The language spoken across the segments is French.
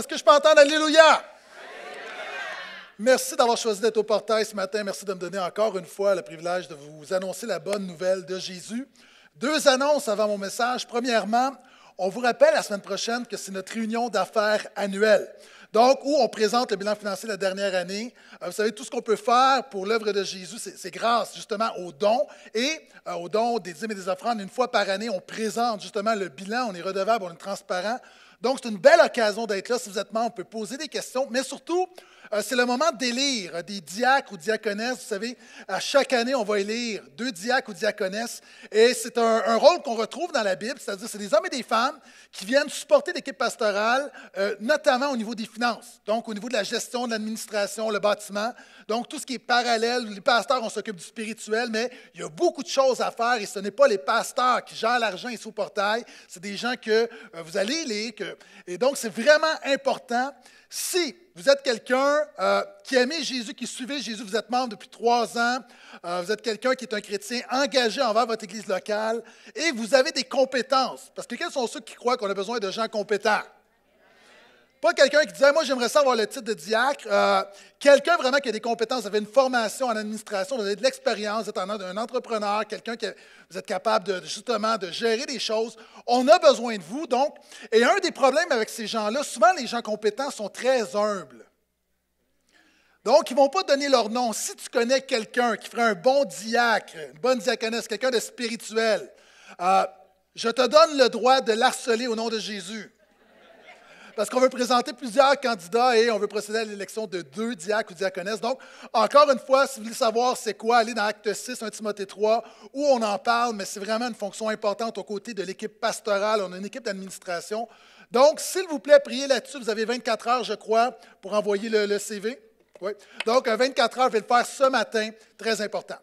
Est-ce que je peux entendre Alléluia? Merci d'avoir choisi d'être au portail ce matin. Merci de me donner encore une fois le privilège de vous annoncer la bonne nouvelle de Jésus. Deux annonces avant mon message. Premièrement, on vous rappelle la semaine prochaine que c'est notre réunion d'affaires annuelle. Donc, où on présente le bilan financier de la dernière année. Euh, vous savez, tout ce qu'on peut faire pour l'œuvre de Jésus, c'est grâce justement aux dons et euh, aux dons des dîmes et des offrandes. Une fois par année, on présente justement le bilan, on est redevable, on est transparent. Donc, c'est une belle occasion d'être là. Si vous êtes membre, on peut poser des questions. Mais surtout, euh, c'est le moment d'élire euh, des diacres ou diaconesses. Vous savez, à chaque année, on va élire deux diacres ou diaconesses. Et c'est un, rôle qu'on retrouve dans la Bible, c'est-à-dire c'est des hommes et des femmes qui viennent supporter l'équipe pastorale, euh, notamment au niveau des finances, donc au niveau de la gestion, de l'administration, le bâtiment, donc tout ce qui est parallèle. Les pasteurs, on s'occupe du spirituel, mais il y a beaucoup de choses à faire et ce n'est pas les pasteurs qui gèrent l'argent et sous portail, c'est des gens que vous allez élire, que et donc, c'est vraiment important. Si vous êtes quelqu'un euh, qui aimait Jésus, qui suivait Jésus, vous êtes membre depuis trois ans, euh, vous êtes quelqu'un qui est un chrétien engagé envers votre église locale et vous avez des compétences. Parce que quels sont ceux qui croient qu'on a besoin de gens compétents? Pas quelqu'un qui disait, moi j'aimerais savoir le titre de diacre. Euh, quelqu'un vraiment qui a des compétences, vous avez une formation en administration, vous avez de l'expérience, vous êtes un, entrepreneur, quelqu'un qui vous êtes capable de, justement de gérer des choses. On a besoin de vous donc. Et un des problèmes avec ces gens-là, souvent les gens compétents sont très humbles. Donc, ils ne vont pas donner leur nom. Si tu connais quelqu'un qui ferait un bon diacre, une bonne diaconesse, quelqu'un de spirituel, euh, je te donne le droit de l'harceler au nom de Jésus parce qu'on veut présenter plusieurs candidats et on veut procéder à l'élection de deux diacres ou diaconesses. Donc, encore une fois, si vous voulez savoir c'est quoi, allez dans Acte 6, 1 Timothée 3, où on en parle, mais c'est vraiment une fonction importante aux côtés de l'équipe pastorale. On a une équipe d'administration. Donc, s'il vous plaît, priez là-dessus. Vous avez 24 heures, je crois, pour envoyer le, CV. Oui. Donc, 24 heures, je vais le faire ce matin. Très important.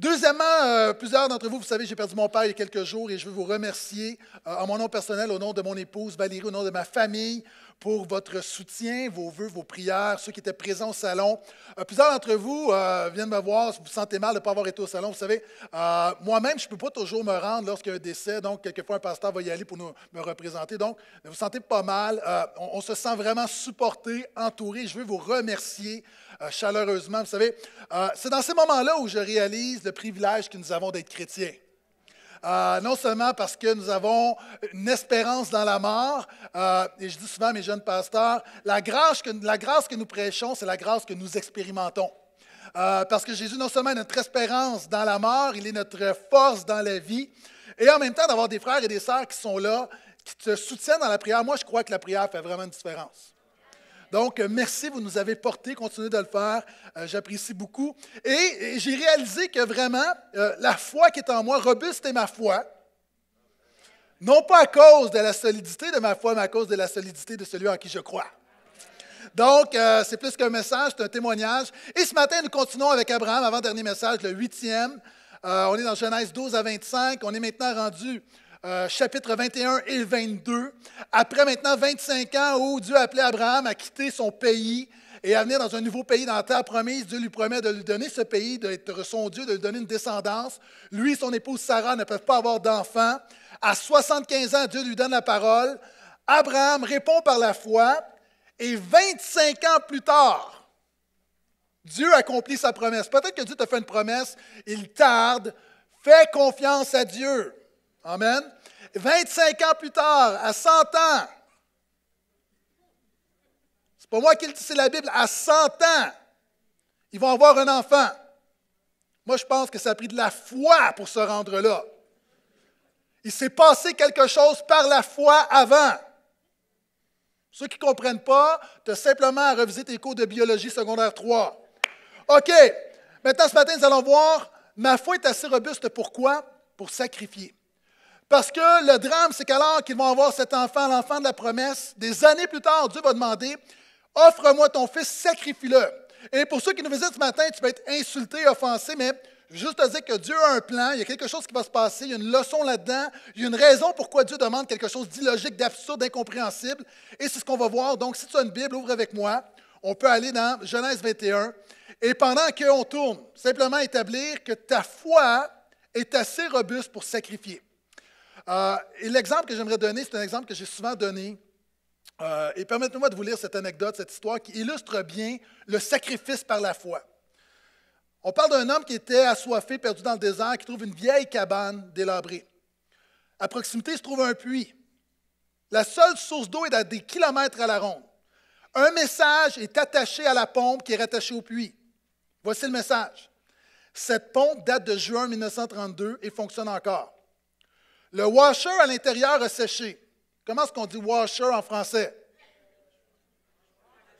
Deuxièmement, euh, plusieurs d'entre vous, vous savez, j'ai perdu mon père il y a quelques jours et je veux vous remercier euh, en mon nom personnel, au nom de mon épouse Valérie, au nom de ma famille, pour votre soutien, vos vœux, vos prières, ceux qui étaient présents au salon. Euh, plusieurs d'entre vous euh, viennent me voir, vous vous sentez mal de ne pas avoir été au salon. Vous savez, euh, moi-même, je ne peux pas toujours me rendre lorsqu'il y a un décès, donc quelquefois un pasteur va y aller pour nous, me représenter. Donc, vous vous sentez pas mal. On, on, se sent vraiment supporté, entouré. Je veux vous remercier chaleureusement. Vous savez, c'est dans ces moments-là où je réalise le privilège que nous avons d'être chrétiens. Euh, non seulement parce que nous avons une espérance dans la mort, euh, et je dis souvent à mes jeunes pasteurs, la grâce que, la grâce que nous prêchons, c'est la grâce que nous expérimentons. Euh, parce que Jésus, non seulement est notre espérance dans la mort, il est notre force dans la vie, et en même temps d'avoir des frères et des sœurs qui sont là, qui te soutiennent dans la prière. Moi, je crois que la prière fait vraiment une différence. Donc, euh, merci, vous nous avez porté, continuez de le faire. Euh, j'apprécie beaucoup. Et, j'ai réalisé que vraiment, euh, la foi qui est en moi, robuste est ma foi. Non pas à cause de la solidité de ma foi, mais à cause de la solidité de celui en qui je crois. Donc, c'est plus qu'un message, c'est un témoignage. Et ce matin, nous continuons avec Abraham, avant-dernier message, le huitième. on est dans Genèse 12 à 25. On est maintenant rendu euh, chapitre chapitres 21 et 22, après maintenant 25 ans où Dieu appelé Abraham à quitter son pays et à venir dans un nouveau pays dans la terre promise, Dieu lui promet de lui donner ce pays, d'être son Dieu, de lui donner une descendance. Lui et son épouse Sarah ne peuvent pas avoir d'enfants. À 75 ans, Dieu lui donne la parole. Abraham répond par la foi et 25 ans plus tard, Dieu accomplit sa promesse. Peut-être que Dieu te fait une promesse, il tarde. Fais confiance à Dieu. Amen. 25 ans plus tard, à 100 ans, c'est pas moi qui le dis, c'est la Bible, à 100 ans, ils vont avoir un enfant. Moi, je pense que ça a pris de la foi pour se rendre là. Il s'est passé quelque chose par la foi avant. Ceux qui ne comprennent pas, tu as simplement à reviser tes cours de biologie secondaire 3. OK. Maintenant, ce matin, nous allons voir, ma foi est assez robuste. Pourquoi? Pour sacrifier. Parce que le drame, c'est qu'alors qu'ils vont avoir cet enfant, l'enfant de la promesse, des années plus tard, Dieu va demander Offre-moi ton fils, sacrifie-le. Et pour ceux qui nous visitent ce matin, tu vas être insulté, offensé, mais je veux juste te dire que Dieu a un plan, il y a quelque chose qui va se passer, il y a une leçon là-dedans, il y a une raison pourquoi Dieu demande quelque chose d'illogique, d'absurde, d'incompréhensible. Et c'est ce qu'on va voir. Donc, si tu as une Bible, ouvre avec moi. On peut aller dans Genèse 21. Et pendant qu'on tourne, simplement établir que ta foi est assez robuste pour sacrifier. Euh, et l'exemple que j'aimerais donner, c'est un exemple que j'ai souvent donné. Euh, et permettez-moi de vous lire cette anecdote, cette histoire qui illustre bien le sacrifice par la foi. On parle d'un homme qui était assoiffé, perdu dans le désert, qui trouve une vieille cabane délabrée. À proximité se trouve un puits. La seule source d'eau est à des kilomètres à la ronde. Un message est attaché à la pompe qui est rattachée au puits. Voici le message. Cette pompe date de juin 1932 et fonctionne encore. Le washer à l'intérieur a séché. Comment est-ce qu'on dit washer en français?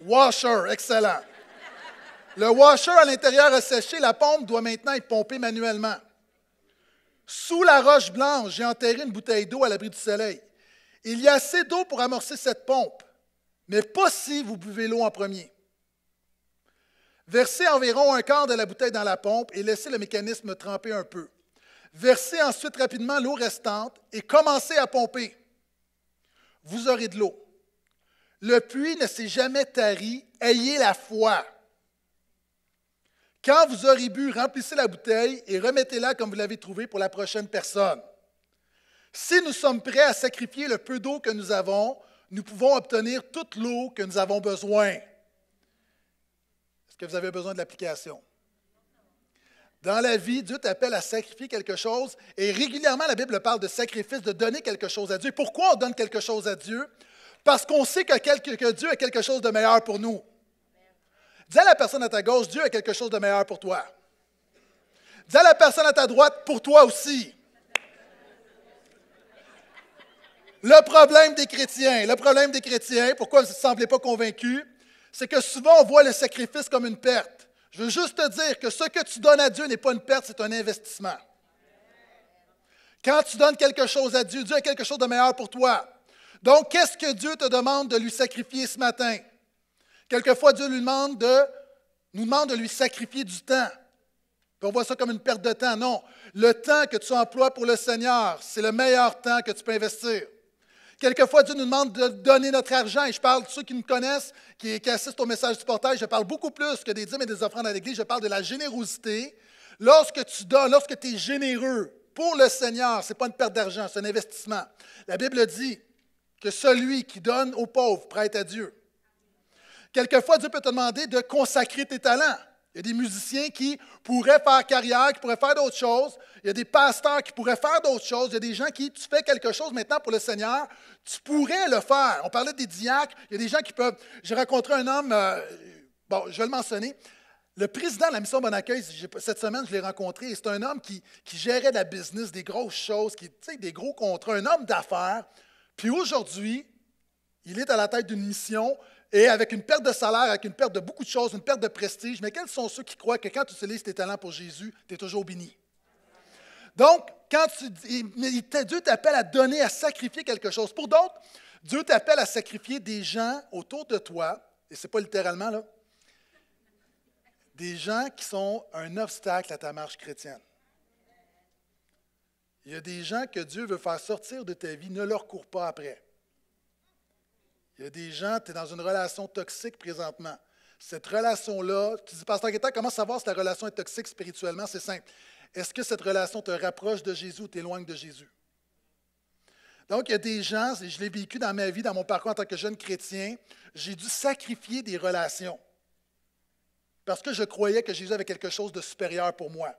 Washer, excellent. Le washer à l'intérieur a séché, la pompe doit maintenant être pompée manuellement. Sous la roche blanche, j'ai enterré une bouteille d'eau à l'abri du soleil. Il y a assez d'eau pour amorcer cette pompe, mais pas si vous buvez l'eau en premier. Versez environ un quart de la bouteille dans la pompe et laissez le mécanisme tremper un peu. Versez ensuite rapidement l'eau restante et commencez à pomper. Vous aurez de l'eau. Le puits ne s'est jamais tari. Ayez la foi. Quand vous aurez bu, remplissez la bouteille et remettez-la comme vous l'avez trouvée pour la prochaine personne. Si nous sommes prêts à sacrifier le peu d'eau que nous avons, nous pouvons obtenir toute l'eau que nous avons besoin. Est-ce que vous avez besoin de l'application? Dans la vie, Dieu t'appelle à sacrifier quelque chose et régulièrement la Bible parle de sacrifice, de donner quelque chose à Dieu. Pourquoi on donne quelque chose à Dieu? Parce qu'on sait que, Dieu a quelque chose de meilleur pour nous. Dis à la personne à ta gauche, Dieu a quelque chose de meilleur pour toi. Dis à la personne à ta droite, pour toi aussi. Le problème des chrétiens, le problème des chrétiens, pourquoi vous ne semblez pas convaincus, c'est que souvent on voit le sacrifice comme une perte. Je veux juste te dire que ce que tu donnes à Dieu n'est pas une perte, c'est un investissement. Quand tu donnes quelque chose à Dieu, Dieu a quelque chose de meilleur pour toi. Donc, qu'est-ce que Dieu te demande de lui sacrifier ce matin? Quelquefois, Dieu demande de, nous demande de lui sacrifier du temps. on voit ça comme une perte de temps. Non, le temps que tu emploies pour le Seigneur, c'est le meilleur temps que tu peux investir. Quelquefois, Dieu nous demande de donner notre argent. Et je parle de ceux qui nous connaissent, qui, assistent au message du portail. Je parle beaucoup plus que des dîmes et des offrandes à l'Église. Je parle de la générosité. Lorsque tu donnes, lorsque tu es généreux pour le Seigneur, ce n'est pas une perte d'argent, c'est un investissement. La Bible dit que celui qui donne aux pauvres prête à Dieu. Quelquefois, Dieu peut te demander de consacrer tes talents. Il y a des musiciens qui pourraient faire carrière, qui pourraient faire d'autres choses. Il y a des pasteurs qui pourraient faire d'autres choses. Il y a des gens qui, tu fais quelque chose maintenant pour le Seigneur, tu pourrais le faire. On parlait des diacres. Il y a des gens qui peuvent. J'ai rencontré un homme, euh, bon, je vais le mentionner. Le président de la mission Bon Accueil, cette semaine, je l'ai rencontré. C'est un homme qui, qui, gérait la business, des grosses choses, qui, des gros contrats, un homme d'affaires. Puis aujourd'hui, il est à la tête d'une mission et avec une perte de salaire, avec une perte de beaucoup de choses, une perte de prestige. Mais quels sont ceux qui croient que quand tu utilises tes talents pour Jésus, tu es toujours béni? Donc, quand tu, Dieu t'appelle à donner, à sacrifier quelque chose. Pour d'autres, Dieu t'appelle à sacrifier des gens autour de toi, et ce n'est pas littéralement là, des gens qui sont un obstacle à ta marche chrétienne. Il y a des gens que Dieu veut faire sortir de ta vie, ne leur cours pas après. Il y a des gens, tu es dans une relation toxique présentement. Cette relation-là, tu dis, Pasteur Guetta, comment savoir si ta relation est toxique spirituellement? C'est simple. Est-ce que cette relation te rapproche de Jésus ou t'éloigne de Jésus? Donc, il y a des gens, et je l'ai vécu dans ma vie, dans mon parcours en tant que jeune chrétien, j'ai dû sacrifier des relations parce que je croyais que Jésus avait quelque chose de supérieur pour moi.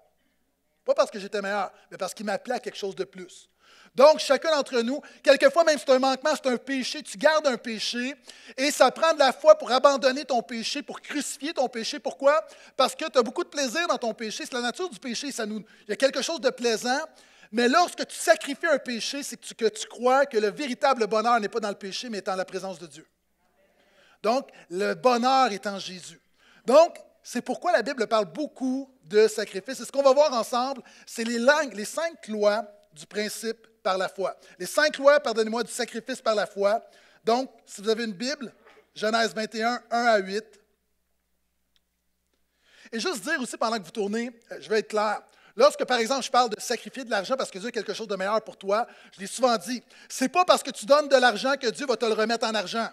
Pas parce que j'étais meilleur, mais parce qu'il m'appelait à quelque chose de plus. Donc, chacun d'entre nous, quelquefois même c'est un manquement, c'est un péché, tu gardes un péché, et ça prend de la foi pour abandonner ton péché, pour crucifier ton péché. Pourquoi? Parce que tu as beaucoup de plaisir dans ton péché, c'est la nature du péché, ça nous, il y a quelque chose de plaisant. Mais lorsque tu sacrifies un péché, c'est que tu, crois que le véritable bonheur n'est pas dans le péché, mais est en la présence de Dieu. Donc, le bonheur est en Jésus. Donc, c'est pourquoi la Bible parle beaucoup de sacrifice. Et ce qu'on va voir ensemble, c'est les, les cinq lois du principe par la foi. Les cinq lois, pardonnez-moi, du sacrifice par la foi. Donc, si vous avez une Bible, Genèse 21, 1 à 8. Et juste dire aussi, pendant que vous tournez, euh, je vais être clair. Lorsque, par exemple, je parle de sacrifier de l'argent parce que Dieu a quelque chose de meilleur pour toi, je l'ai souvent dit, c'est pas parce que tu donnes de l'argent que Dieu va te le remettre en argent.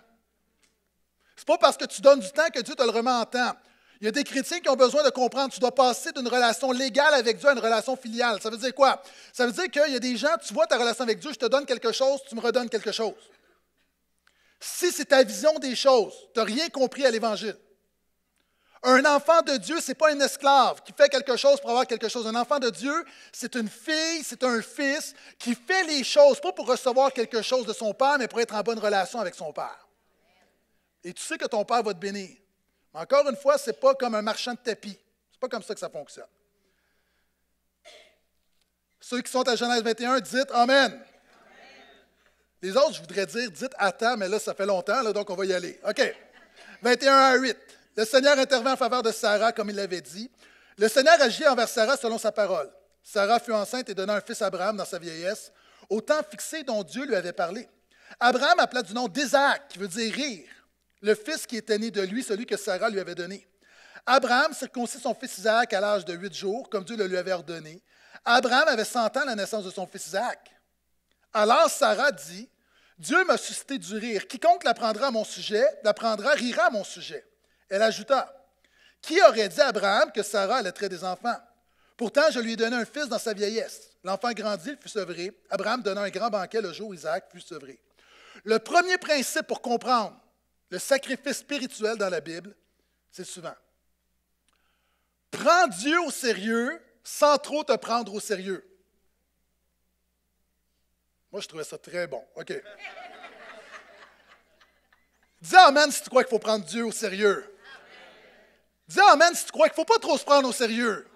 C'est pas parce que tu donnes du temps que Dieu te le remet en temps. Il y a des chrétiens qui ont besoin de comprendre. Tu dois passer d'une relation légale avec Dieu à une relation filiale. Ça veut dire quoi? Ça veut dire qu'il y a des gens, tu vois ta relation avec Dieu, je te donne quelque chose, tu me redonnes quelque chose. Si c'est ta vision des choses, tu n'as rien compris à l'Évangile. Un enfant de Dieu, ce n'est pas un esclave qui fait quelque chose pour avoir quelque chose. Un enfant de Dieu, c'est une fille, c'est un fils qui fait les choses, pas pour recevoir quelque chose de son père, mais pour être en bonne relation avec son père. Et tu sais que ton père va te bénir. Encore une fois, ce n'est pas comme un marchand de tapis. C'est pas comme ça que ça fonctionne. Ceux qui sont à Genèse 21, dites Amen. Les autres, je voudrais dire, dites attends, mais là, ça fait longtemps, donc on va y aller. OK. 21 à 8. Le Seigneur intervient en faveur de Sarah, comme il l'avait dit. Le Seigneur agit envers Sarah selon sa parole. Sarah fut enceinte et donna un fils à Abraham dans sa vieillesse, au temps fixé dont Dieu lui avait parlé. Abraham appela du nom d'Isaac, qui veut dire rire le fils qui était né de lui, celui que Sarah lui avait donné. Abraham circoncit son fils Isaac à l'âge de huit jours, comme Dieu le lui avait ordonné. Abraham avait cent ans à la naissance de son fils Isaac. Alors Sarah dit Dieu m'a suscité du rire. Quiconque l'apprendra à mon sujet, l'apprendra, rira à mon sujet. Elle ajouta Qui aurait dit à Abraham que Sarah traiter des enfants Pourtant, je lui ai donné un fils dans sa vieillesse. L'enfant grandit, il fut sevré. Abraham donna un grand banquet le jour où Isaac fut sevré. Le premier principe pour comprendre le sacrifice spirituel dans la Bible, c'est souvent prends Dieu au sérieux sans trop te prendre au sérieux. Moi, je trouvais ça très bon. OK. Dis Amen si tu crois qu'il faut prendre Dieu au sérieux. Dis Amen si tu crois qu'il ne faut pas trop se prendre au sérieux.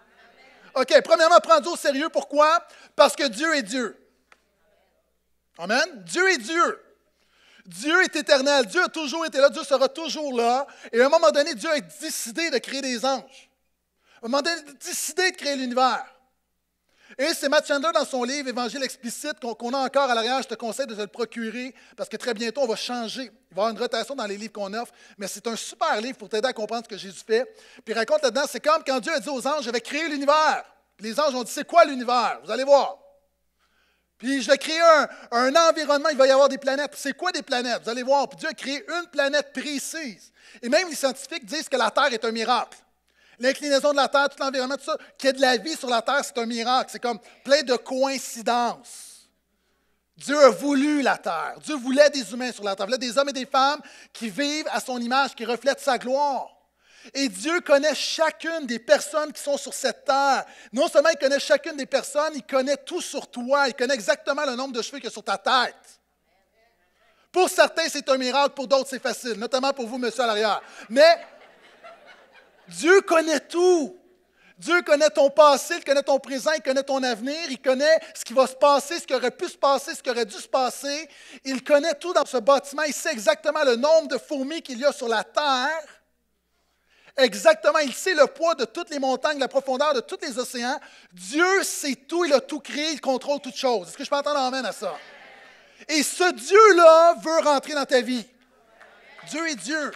OK, premièrement, prends Dieu au sérieux. Pourquoi? Parce que Dieu est Dieu. Amen. Dieu est Dieu. Dieu est éternel, Dieu a toujours été là, Dieu sera toujours là. Et à un moment donné, Dieu a décidé de créer des anges. À un moment donné, il a décidé de créer l'univers. Et c'est Matt Chandler dans son livre Évangile explicite qu'on a encore à l'arrière. Je te conseille de te le procurer parce que très bientôt, on va changer. Il va y avoir une rotation dans les livres qu'on offre, mais c'est un super livre pour t'aider à comprendre ce que Jésus fait. Puis raconte là-dedans, c'est comme quand Dieu a dit aux anges, je vais créer l'univers. Les anges ont dit, c'est quoi l'univers? Vous allez voir. Puis je vais créer un, environnement, il va y avoir des planètes. C'est quoi des planètes? Vous allez voir, Dieu a créé une planète précise. Et même les scientifiques disent que la Terre est un miracle. L'inclinaison de la Terre, tout l'environnement, tout ça, qu'il y ait de la vie sur la Terre, c'est un miracle. C'est comme plein de coïncidences. Dieu a voulu la terre. Dieu voulait des humains sur la terre. Il voulait des hommes et des femmes qui vivent à son image, qui reflètent sa gloire. Et Dieu connaît chacune des personnes qui sont sur cette terre. Non seulement il connaît chacune des personnes, il connaît tout sur toi. Il connaît exactement le nombre de cheveux qu'il y a sur ta tête. Pour certains, c'est un miracle, pour d'autres, c'est facile, notamment pour vous, monsieur à l'arrière. Mais Dieu connaît tout. Dieu connaît ton passé, il connaît ton présent, il connaît ton avenir, il connaît ce qui va se passer, ce qui aurait pu se passer, ce qui aurait dû se passer. Il connaît tout dans ce bâtiment. Il sait exactement le nombre de fourmis qu'il y a sur la terre. Exactement, il sait le poids de toutes les montagnes, la profondeur de tous les océans. Dieu sait tout, il a tout créé, il contrôle toutes choses. Est-ce que je peux entendre amène à ça? Et ce Dieu-là veut rentrer dans ta vie. Dieu est Dieu.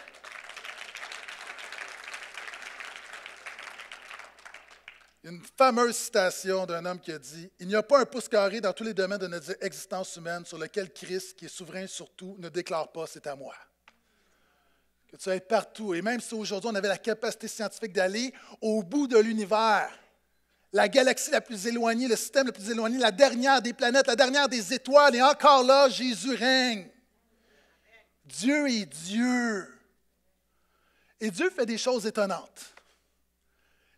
Une fameuse citation d'un homme qui a dit Il n'y a pas un pouce carré dans tous les domaines de notre existence humaine sur lequel Christ, qui est souverain sur tout, ne déclare pas c'est à moi que tu être partout. Et même si aujourd'hui on avait la capacité scientifique d'aller au bout de l'univers, la galaxie la plus éloignée, le système le plus éloigné, la dernière des planètes, la dernière des étoiles, et encore là, Jésus règne. Dieu est Dieu. Et Dieu fait des choses étonnantes.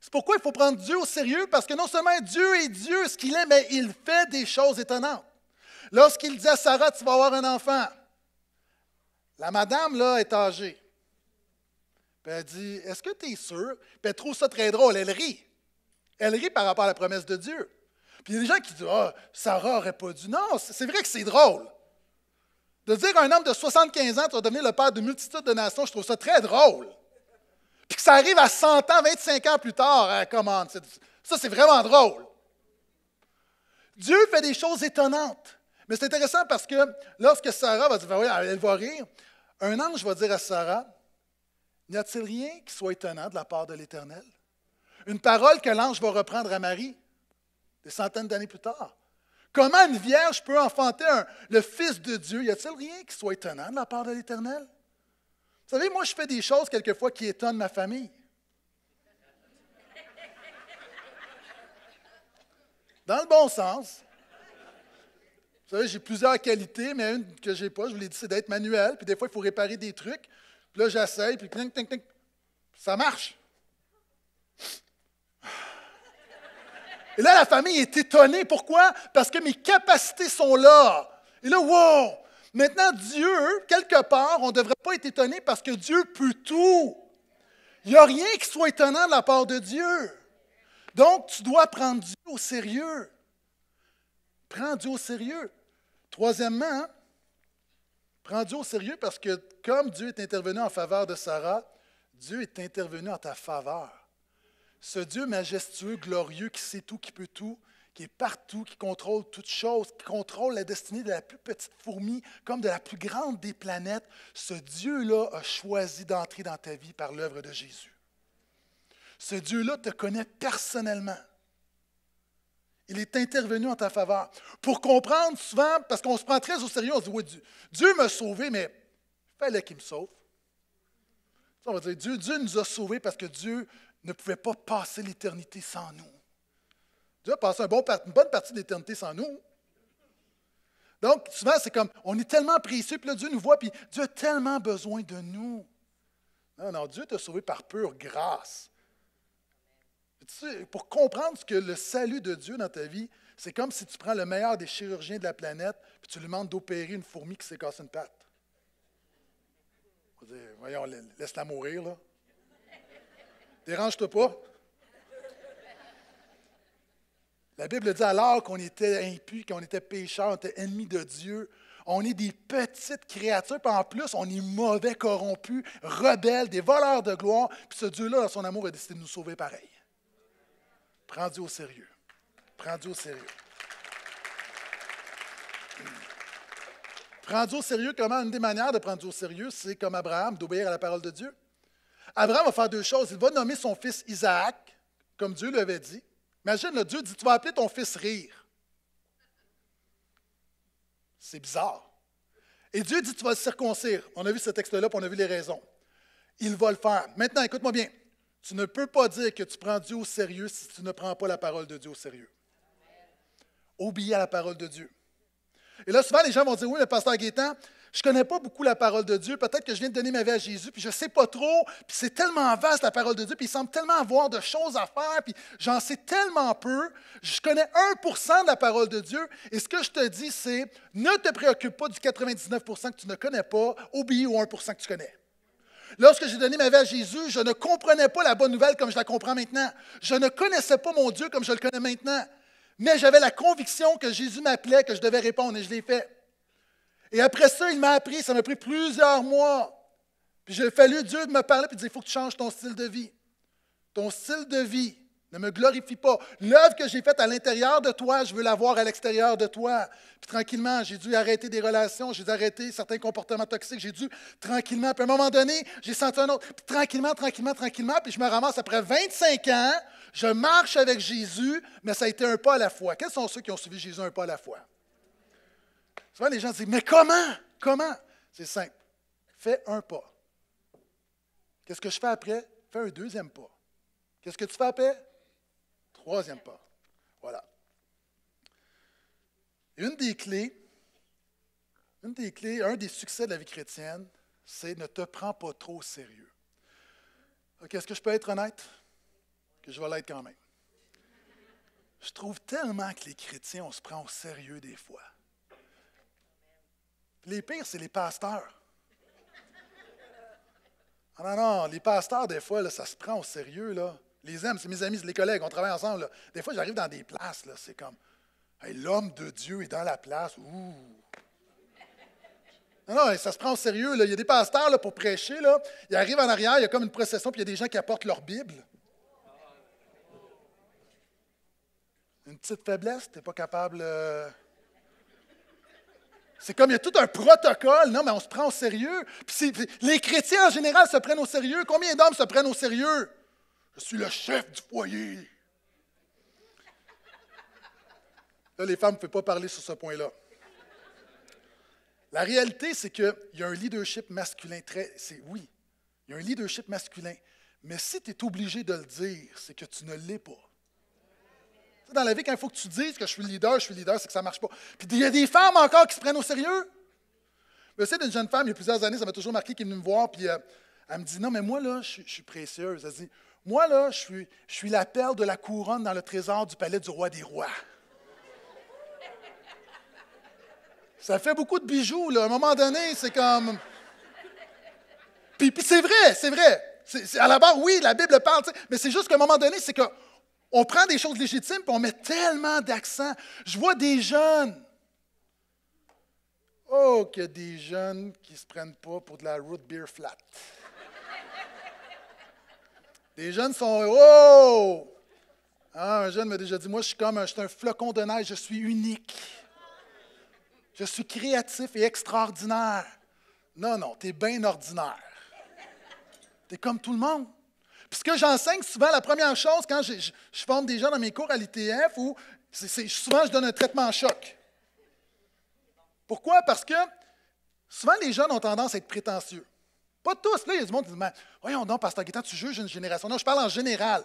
C'est pourquoi il faut prendre Dieu au sérieux, parce que non seulement Dieu est Dieu, ce qu'il est, mais il fait des choses étonnantes. Lorsqu'il dit à Sarah, tu vas avoir un enfant, la madame, là, est âgée elle dit Est-ce que tu es sûr Puis elle trouve ça très drôle. Elle rit. Elle rit par rapport à la promesse de Dieu. Puis il y a des gens qui disent Ah, Sarah n'aurait pas dû. Non, c'est vrai que c'est drôle. De dire qu'un un homme de 75 ans, tu vas devenir le père de multitudes de nations, je trouve ça très drôle. Puis que ça arrive à 100 ans, 25 ans plus tard, à hein, commande. Ça, c'est vraiment drôle. Dieu fait des choses étonnantes. Mais c'est intéressant parce que lorsque Sarah va dire, ben oui, elle va rire, un ange va dire à Sarah, N'y a-t-il rien qui soit étonnant de la part de l'Éternel? Une parole que l'ange va reprendre à Marie des centaines d'années plus tard. Comment une vierge peut enfanter le Fils de Dieu? Y a-t-il rien qui soit étonnant de la part de l'Éternel? Vous savez, moi, je fais des choses quelquefois qui étonnent ma famille. Dans le bon sens. Vous savez, j'ai plusieurs qualités, mais une que je n'ai pas, je vous l'ai dit, c'est d'être manuel. Puis des fois, il faut réparer des trucs là, j'essaye, puis tink, tink, Ça marche. Et là, la famille est étonnée. Pourquoi? Parce que mes capacités sont là. Et là, wow! Maintenant, Dieu, quelque part, on ne devrait pas être étonné parce que Dieu peut tout. Il n'y a rien qui soit étonnant de la part de Dieu. Donc, tu dois prendre Dieu au sérieux. Prends Dieu au sérieux. Troisièmement, rendu au sérieux parce que comme Dieu est intervenu en faveur de Sarah, Dieu est intervenu en ta faveur. Ce Dieu majestueux, glorieux, qui sait tout, qui peut tout, qui est partout, qui contrôle toutes choses, qui contrôle la destinée de la plus petite fourmi comme de la plus grande des planètes, ce Dieu-là a choisi d'entrer dans ta vie par l'œuvre de Jésus. Ce Dieu-là te connaît personnellement. Il est intervenu en ta faveur. Pour comprendre, souvent, parce qu'on se prend très au sérieux, on se dit, Dieu, m'a sauvé, mais fallait qu'il me sauve. on va dire, Dieu, nous a sauvés parce que Dieu ne pouvait pas passer l'éternité sans nous. Dieu a passé bon, une bonne partie de l'éternité sans nous. Donc, souvent, c'est comme, on est tellement précieux, puis là, Dieu nous voit, puis Dieu a tellement besoin de nous. Non, non, Dieu t'a sauvé par pure grâce pour comprendre ce que le salut de Dieu dans ta vie, c'est comme si tu prends le meilleur des chirurgiens de la planète puis tu lui demandes d'opérer une fourmi qui s'est cassée une patte. On va dire, voyons, laisse-la mourir, là. Dérange-toi pas. La Bible dit alors qu'on était impus, qu'on était pécheurs, on était ennemis de Dieu, on est des petites créatures, puis en plus, on est mauvais, corrompus, rebelles, des voleurs de gloire, puis ce Dieu-là, dans son amour, a décidé de nous sauver pareil prends tu au sérieux. prends tu au sérieux. prends tu au sérieux, comment? Une des manières de prendre au sérieux, c'est comme Abraham, d'obéir à la parole de Dieu. Abraham va faire deux choses. Il va nommer son fils Isaac, comme Dieu l'avait dit. Imagine, Dieu dit, tu vas appeler ton fils Rire. C'est bizarre. Et Dieu dit, tu vas le circoncire. On a vu ce texte-là, on a vu les raisons. Il va le faire. Maintenant, écoute-moi bien. Tu ne peux pas dire que tu prends Dieu au sérieux si tu ne prends pas la parole de Dieu au sérieux. Obéis à la parole de Dieu. Et là, souvent, les gens vont dire Oui, le pasteur Gaétan, je ne connais pas beaucoup la parole de Dieu. Peut-être que je viens de donner ma vie à Jésus, puis je ne sais pas trop. Puis c'est tellement vaste la parole de Dieu, puis il semble tellement avoir de choses à faire, puis j'en sais tellement peu. Je connais 1 de la parole de Dieu. Et ce que je te dis, c'est ne te préoccupe pas du 99 que tu ne connais pas, obéis au 1 que tu connais. Lorsque j'ai donné ma vie à Jésus, je ne comprenais pas la bonne nouvelle comme je la comprends maintenant. Je ne connaissais pas mon Dieu comme je le connais maintenant. Mais j'avais la conviction que Jésus m'appelait, que je devais répondre, et je l'ai fait. Et après ça, il m'a appris, ça m'a pris plusieurs mois. Puis j'ai fallu Dieu me parler, puis dire, il faut que tu changes ton style de vie. Ton style de vie ne me glorifie pas. L'œuvre que j'ai faite à l'intérieur de toi, je veux la voir à l'extérieur de toi. Puis tranquillement, j'ai dû arrêter des relations, j'ai dû arrêter certains comportements toxiques, j'ai dû tranquillement. Puis à un moment donné, j'ai senti un autre. Puis tranquillement, tranquillement, tranquillement. Puis je me ramasse après 25 ans, je marche avec Jésus, mais ça a été un pas à la fois. Quels sont ceux qui ont suivi Jésus un pas à la fois? Souvent, les gens disent Mais comment? Comment? C'est simple. Fais un pas. Qu'est-ce que je fais après? Fais un deuxième pas. Qu'est-ce que tu fais après? Troisième pas. Voilà. Une des clés, une des clés, un des succès de la vie chrétienne, c'est ne te prends pas trop au sérieux. Ok, Est-ce que je peux être honnête? Que je vais l'être quand même. Je trouve tellement que les chrétiens, on se prend au sérieux des fois. Les pires, c'est les pasteurs. Ah non, non, les pasteurs, des fois, ça se prend au sérieux. Là les amis, c'est mes amis, c'est les collègues, on travaille ensemble. Des fois, j'arrive dans des places, là, c'est comme l'homme de Dieu est dans la place. Ouh! Non, non, ça se prend au sérieux. Il y a des pasteurs là, pour prêcher. Là. Ils arrivent en arrière, il y a comme une procession, puis il y a des gens qui apportent leur Bible. Une petite faiblesse, tu pas capable. Euh. C'est comme il y a tout un protocole. Non, mais on se prend au sérieux. les chrétiens en général se prennent au sérieux. Combien d'hommes se prennent au sérieux? Je suis le chef du foyer. Là, les femmes ne peuvent pas parler sur ce point-là. La réalité, c'est qu'il y a un leadership masculin très. C'est, oui, il y a un leadership masculin. Mais si tu es obligé de le dire, c'est que tu ne l'es pas. Dans la vie, quand il faut que tu dises que je suis le leader, je suis le leader, c'est que ça ne marche pas. Puis il y a des femmes encore qui se prennent au sérieux. Je sais d'une jeune femme, il y a plusieurs années, ça m'a toujours marqué, qui est venue me voir, puis euh, elle me dit Non, mais moi, là, je, suis précieuse. Elle dit moi, là, je suis, la perle de la couronne dans le trésor du palais du roi des rois. Ça fait beaucoup de bijoux, là. À un moment donné, c'est comme. Puis, c'est vrai, c'est vrai. à la base, oui, la Bible parle, mais c'est juste qu'à un moment donné, c'est que on prend des choses légitimes puis on met tellement d'accent. Je vois des jeunes. Oh, que des jeunes qui ne se prennent pas pour de la root beer flat. Les jeunes sont Oh! un jeune m'a déjà dit Moi, je suis comme un, un flocon de neige, je suis unique. Je suis créatif et extraordinaire. Non, non, tu es bien ordinaire. Tu es comme tout le monde. Puis ce que j'enseigne souvent, la première chose, quand je, forme des gens dans mes cours à l'ITF, c'est, souvent je donne un traitement choc. Pourquoi? Parce que souvent les jeunes ont tendance à être prétentieux. Pas tous. Là, il y a du monde qui dit mais, Voyons donc, Pasteur quand tu juges une génération. Non, je parle en général.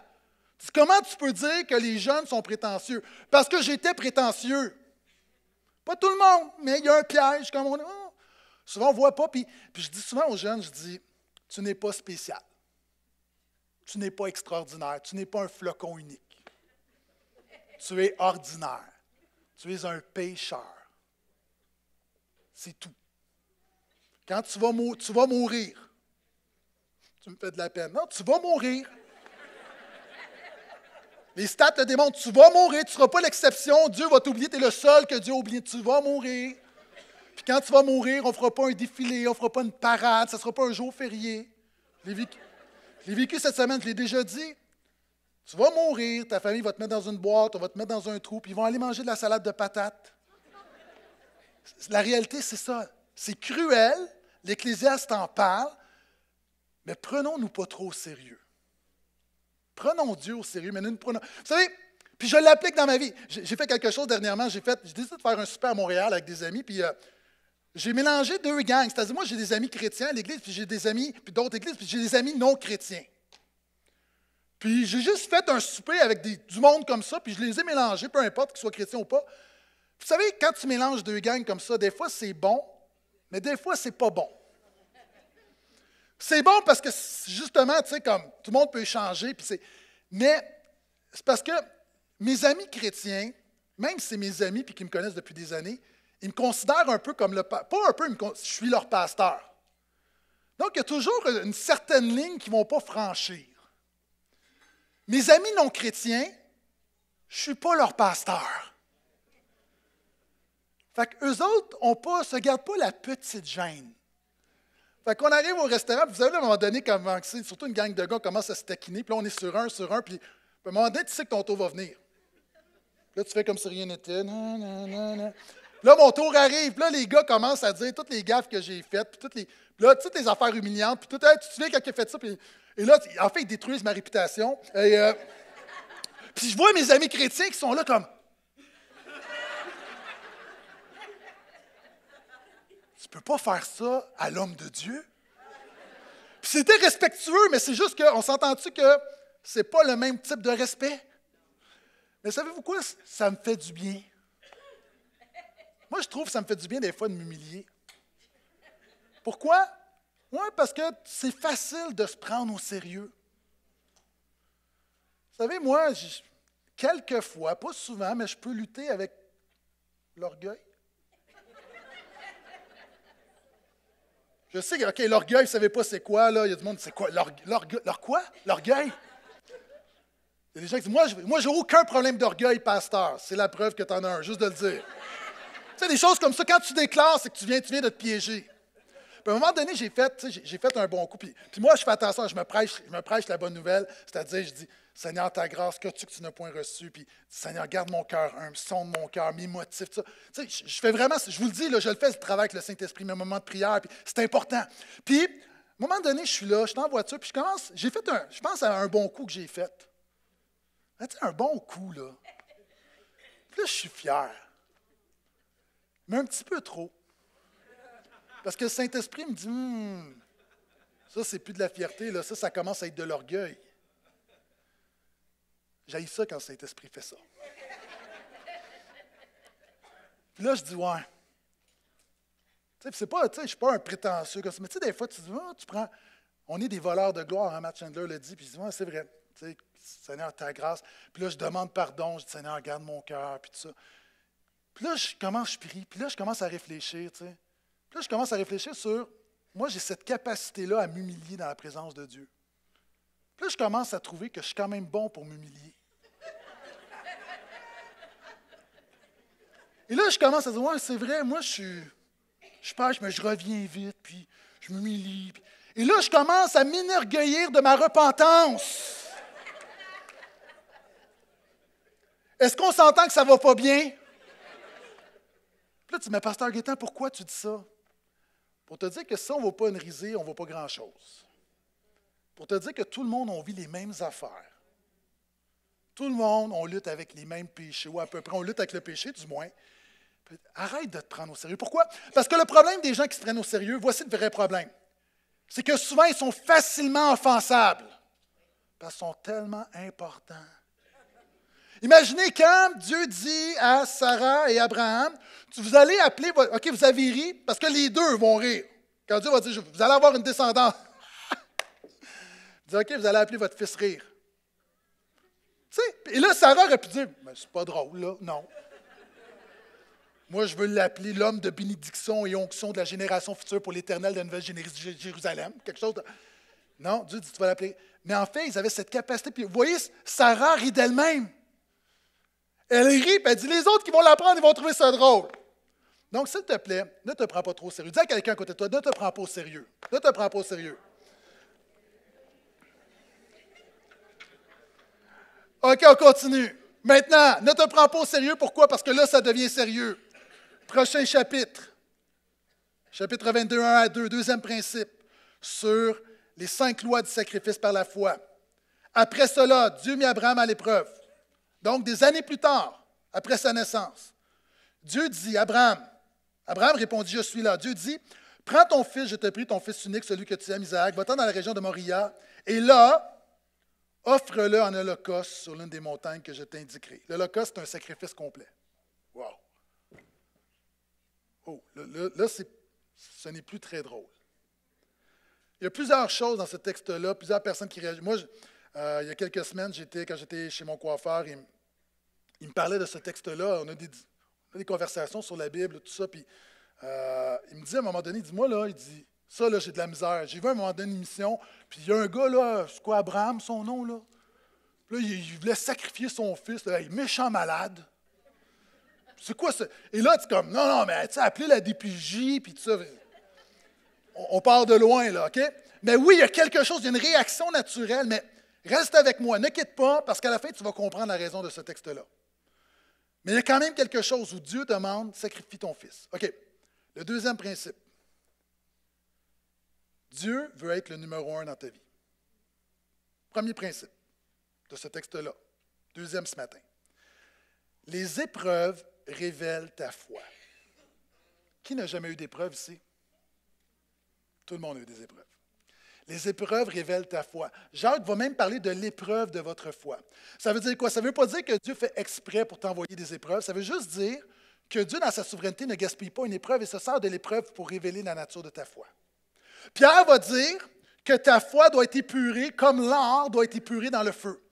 Comment tu peux dire que les jeunes sont prétentieux? Parce que j'étais prétentieux. Pas tout le monde, mais il y a un piège comme on. Oh. Souvent, on ne voit pas. Puis, je dis souvent aux jeunes, je dis, tu n'es pas spécial. Tu n'es pas extraordinaire. Tu n'es pas un flocon unique. Tu es ordinaire. Tu es un pécheur. C'est tout. Quand tu vas mourir, tu me fais de la peine. Non, tu vas mourir. Les stats te démontrent. Tu vas mourir. Tu ne seras pas l'exception. Dieu va t'oublier. Tu es le seul que Dieu a oublié. Tu vas mourir. Puis quand tu vas mourir, on ne fera pas un défilé, on ne fera pas une parade, ce ne sera pas un jour férié. Je l'ai vécu, vécu, cette semaine, je l'ai déjà dit. Tu vas mourir, ta famille va te mettre dans une boîte, on va te mettre dans un trou, puis ils vont aller manger de la salade de patates. La réalité, c'est ça. C'est cruel. L'Ecclésiaste en parle. Mais prenons-nous pas trop au sérieux. Prenons Dieu au sérieux, mais nous ne prenons. Vous savez, puis je l'applique dans ma vie. J'ai fait quelque chose dernièrement. J'ai fait, j'ai décidé de faire un super à Montréal avec des amis, puis euh, j'ai mélangé deux gangs. C'est-à-dire, moi, j'ai des amis chrétiens à l'église, puis j'ai des amis, puis d'autres églises, puis j'ai des amis non chrétiens. Puis j'ai juste fait un souper avec du monde comme ça, puis je les ai mélangés, peu importe qu'ils soient chrétiens ou pas. Vous savez, quand tu mélanges deux gangs comme ça, des fois c'est bon, mais des fois c'est pas bon c'est bon parce que justement, tu sais, comme tout le monde peut échanger, c'est. Mais c'est parce que mes amis chrétiens, même si c'est mes amis puis qui me connaissent depuis des années, ils me considèrent un peu comme le pas un peu, je suis leur pasteur. Donc il y a toujours une certaine ligne qu'ils ne vont pas franchir. Mes amis non chrétiens, je ne suis pas leur pasteur. Fait qu'eux autres, ont ne se gardent pas la petite gêne. Fait qu'on arrive au restaurant, puis vous savez, à un moment donné, comme, hein, surtout une gang de gars commence à se taquiner, puis là, on est sur un, sur un, puis à un moment donné, tu sais que ton tour va venir. Puis là, tu fais comme si rien n'était. Là, mon tour arrive, puis là, les gars commencent à dire toutes les gaffes que j'ai faites, puis toutes les, puis là, toutes les affaires humiliantes, puis tout, tu te souviens quand a fait ça, puis, et là, en fait, ils détruisent ma réputation. Euh, puis je vois mes amis chrétiens qui sont là comme, ne peux pas faire ça à l'homme de Dieu. c'était respectueux, mais c'est juste qu'on s'entend-tu que c'est pas le même type de respect? Mais savez-vous quoi? Ça me fait du bien. Moi, je trouve que ça me fait du bien des fois de m'humilier. Pourquoi? Oui, parce que c'est facile de se prendre au sérieux. Vous savez, moi, quelquefois, pas souvent, mais je peux lutter avec l'orgueil. Je sais que, l'orgueil, vous ne savez pas c'est quoi, là. Il y a du monde, c'est quoi? L'orgueil? Leur quoi? L'orgueil? Il y a des gens qui disent, moi, je n'ai aucun problème d'orgueil, pasteur. C'est la preuve que tu en as un, juste de le dire. tu sais, des choses comme ça, quand tu déclares, c'est que tu viens, tu viens de te piéger. Puis à un moment donné, j'ai fait, j'ai fait un bon coup. Puis, moi, je fais attention, je me prêche, je me prêche la bonne nouvelle, c'est-à-dire, je dis, Seigneur, ta grâce, que tu que tu n'as point reçu, puis Seigneur, garde mon cœur un son de mon cœur, mes motifs, ça. je fais vraiment, je vous le dis, là, je le fais, le travail avec le Saint-Esprit, mes moments de prière, puis c'est important. Puis, à un moment donné, je suis là, je suis en voiture, puis je commence, j'ai fait un, je pense à un bon coup que j'ai fait. Ah, un bon coup, là. Puis là, je suis fier. Mais un petit peu trop. Parce que le Saint-Esprit me dit, hmm, ça, c'est plus de la fierté, là. ça, ça commence à être de l'orgueil. J'aille ça quand le Saint-Esprit fait ça. Puis là, je dis, ouais. Tu sais, c'est pas, tu sais, je suis pas un prétentieux comme ça, mais tu sais, des fois, tu dis, tu prends. On est des voleurs de gloire, hein, Matt Chandler le dit, puis je dis, ouais, c'est vrai. Tu sais, Seigneur, ta grâce. Puis là, je demande pardon, je dis, Seigneur, garde mon cœur, puis tout ça. Puis là, je commence, je prie, puis là, je commence à réfléchir, tu sais. Là, je commence à réfléchir sur, moi, j'ai cette capacité-là à m'humilier dans la présence de Dieu. Puis là, je commence à trouver que je suis quand même bon pour m'humilier. Et là, je commence à dire, ouais, c'est vrai, moi, je suis, je pêche, mais je reviens vite, puis je m'humilie. Et là, je commence à m'énergueillir de ma repentance. Est-ce qu'on s'entend que ça va pas bien? Puis là, tu dis, mais pasteur Guétin, pourquoi tu dis ça? Pour te dire que si on ne va pas une risée, on ne va pas grand-chose. Pour te dire que tout le monde, on vit les mêmes affaires. Tout le monde, on lutte avec les mêmes péchés, ou à peu près, on lutte avec le péché, du moins. Arrête de te prendre au sérieux. Pourquoi? Parce que le problème des gens qui se prennent au sérieux, voici le vrai problème. C'est que souvent, ils sont facilement offensables. Parce qu'ils sont tellement importants Imaginez quand Dieu dit à Sarah et Abraham, vous allez appeler, ok, vous avez ri, parce que les deux vont rire. Quand Dieu va dire, vous allez avoir une descendance. Il dit ok, vous allez appeler votre fils rire. Et là, Sarah aurait pu dire, mais c'est pas drôle, là, non. Moi, je veux l'appeler l'homme de bénédiction et onction de la génération future pour l'éternel de la Nouvelle-Jérusalem. Quelque chose Non, Dieu dit, tu vas l'appeler. Mais en fait, ils avaient cette capacité. Puis, vous voyez, Sarah rit d'elle-même. Elle rit, puis elle dit Les autres qui vont l'apprendre, ils vont trouver ça drôle. Donc, s'il te plaît, ne te prends pas trop au sérieux. Dis à quelqu'un à côté de toi Ne te prends pas au sérieux. Ne te prends pas au sérieux. OK, on continue. Maintenant, ne te prends pas au sérieux. Pourquoi? Parce que là, ça devient sérieux. Prochain chapitre. Chapitre 22, 1 à 2, deuxième principe sur les cinq lois du sacrifice par la foi. Après cela, Dieu mit Abraham à l'épreuve. Donc, des années plus tard, après sa naissance, Dieu dit Abraham, Abraham répondit Je suis là. Dieu dit Prends ton fils, je te prie, ton fils unique, celui que tu aimes, Isaac, va-t'en dans la région de Moria, et là, offre-le en holocauste sur l'une des montagnes que je t'indiquerai. L'holocauste, c'est un sacrifice complet. Wow! Oh, là, c'est, ce n'est plus très drôle. Il y a plusieurs choses dans ce texte-là, plusieurs personnes qui réagissent. Moi, euh, il y a quelques semaines, j'étais, quand j'étais chez mon coiffeur, il me parlait de ce texte-là. On, a des conversations sur la Bible, tout ça. Puis euh, il me dit à un moment donné, « moi, là, il dit, ça, là, j'ai de la misère. J'ai vu à un moment donné une émission, puis il y a un gars, là, c'est quoi, Abraham, son nom, là? Puis là, il, voulait sacrifier son fils, il est méchant malade. C'est quoi ça? Et là, tu es comme, non, non, mais tu sais, appelé la DPJ, puis tout ça. On, on part de loin, là, OK? Mais oui, il y a quelque chose, il y a une réaction naturelle, mais reste avec moi, ne quitte pas, parce qu'à la fin, tu vas comprendre la raison de ce texte-là. Mais il y a quand même quelque chose où Dieu demande sacrifie ton fils. OK. Le deuxième principe. Dieu veut être le numéro un dans ta vie. Premier principe de ce texte-là. Deuxième ce matin. Les épreuves révèlent ta foi. Qui n'a jamais eu d'épreuve ici? Tout le monde a eu des épreuves. Les épreuves révèlent ta foi. Jacques va même parler de l'épreuve de votre foi. Ça veut dire quoi? Ça ne veut pas dire que Dieu fait exprès pour t'envoyer des épreuves. Ça veut juste dire que Dieu, dans sa souveraineté, ne gaspille pas une épreuve et se sert de l'épreuve pour révéler la nature de ta foi. Pierre va dire que ta foi doit être épurée comme l'or doit être épuré dans le feu.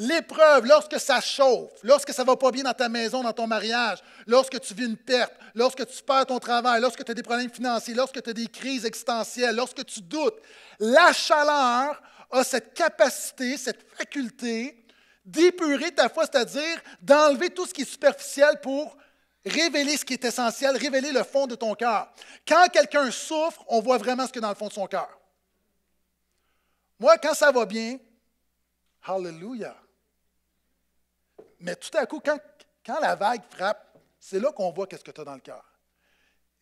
L'épreuve, lorsque ça chauffe, lorsque ça ne va pas bien dans ta maison, dans ton mariage, lorsque tu vis une perte, lorsque tu perds ton travail, lorsque tu as des problèmes financiers, lorsque tu as des crises existentielles, lorsque tu doutes, la chaleur a cette capacité, cette faculté d'épurer ta foi, c'est-à-dire d'enlever tout ce qui est superficiel pour révéler ce qui est essentiel, révéler le fond de ton cœur. Quand quelqu'un souffre, on voit vraiment ce qu'il y a dans le fond de son cœur. Moi, quand ça va bien, hallelujah, mais tout à coup, quand, la vague frappe, c'est là qu'on voit qu'est-ce que tu as dans le cœur.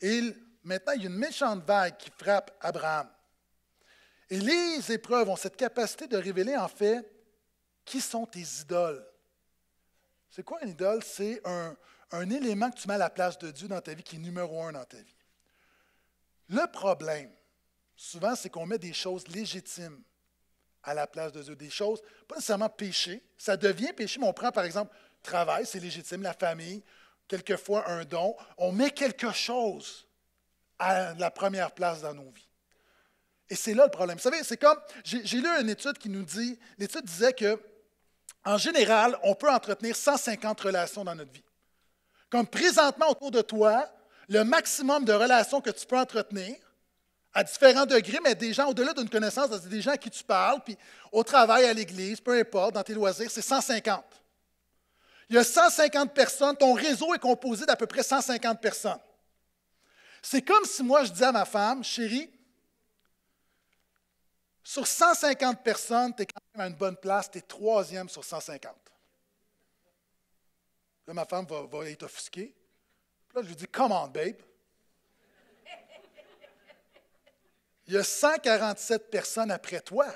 Et maintenant, il y a une méchante vague qui frappe Abraham. Et les épreuves ont cette capacité de révéler en fait qui sont tes idoles. C'est quoi une idole? C'est un, un élément que tu mets à la place de Dieu dans ta vie qui est numéro un dans ta vie. Le problème, souvent, c'est qu'on met des choses légitimes à la place de Dieu, des choses, pas nécessairement péché. Ça devient péché, mais on prend par exemple travail, c'est légitime, la famille, quelquefois un don. On met quelque chose à la première place dans nos vies. Et c'est là le problème. Vous savez, c'est comme, j'ai lu une étude qui nous dit, l'étude disait que, en général, on peut entretenir 150 relations dans notre vie. Comme présentement autour de toi, le maximum de relations que tu peux entretenir, à différents degrés, mais des gens au-delà d'une connaissance, des gens à qui tu parles, puis au travail, à l'église, peu importe, dans tes loisirs, c'est 150. Il y a 150 personnes, ton réseau est composé d'à peu près 150 personnes. C'est comme si moi je disais à ma femme, chérie, sur 150 personnes, tu es quand même à une bonne place, tu es troisième sur 150. Là, ma femme va, va être offusquée. Là, je lui dis, come on, babe. il y a 147 personnes après toi.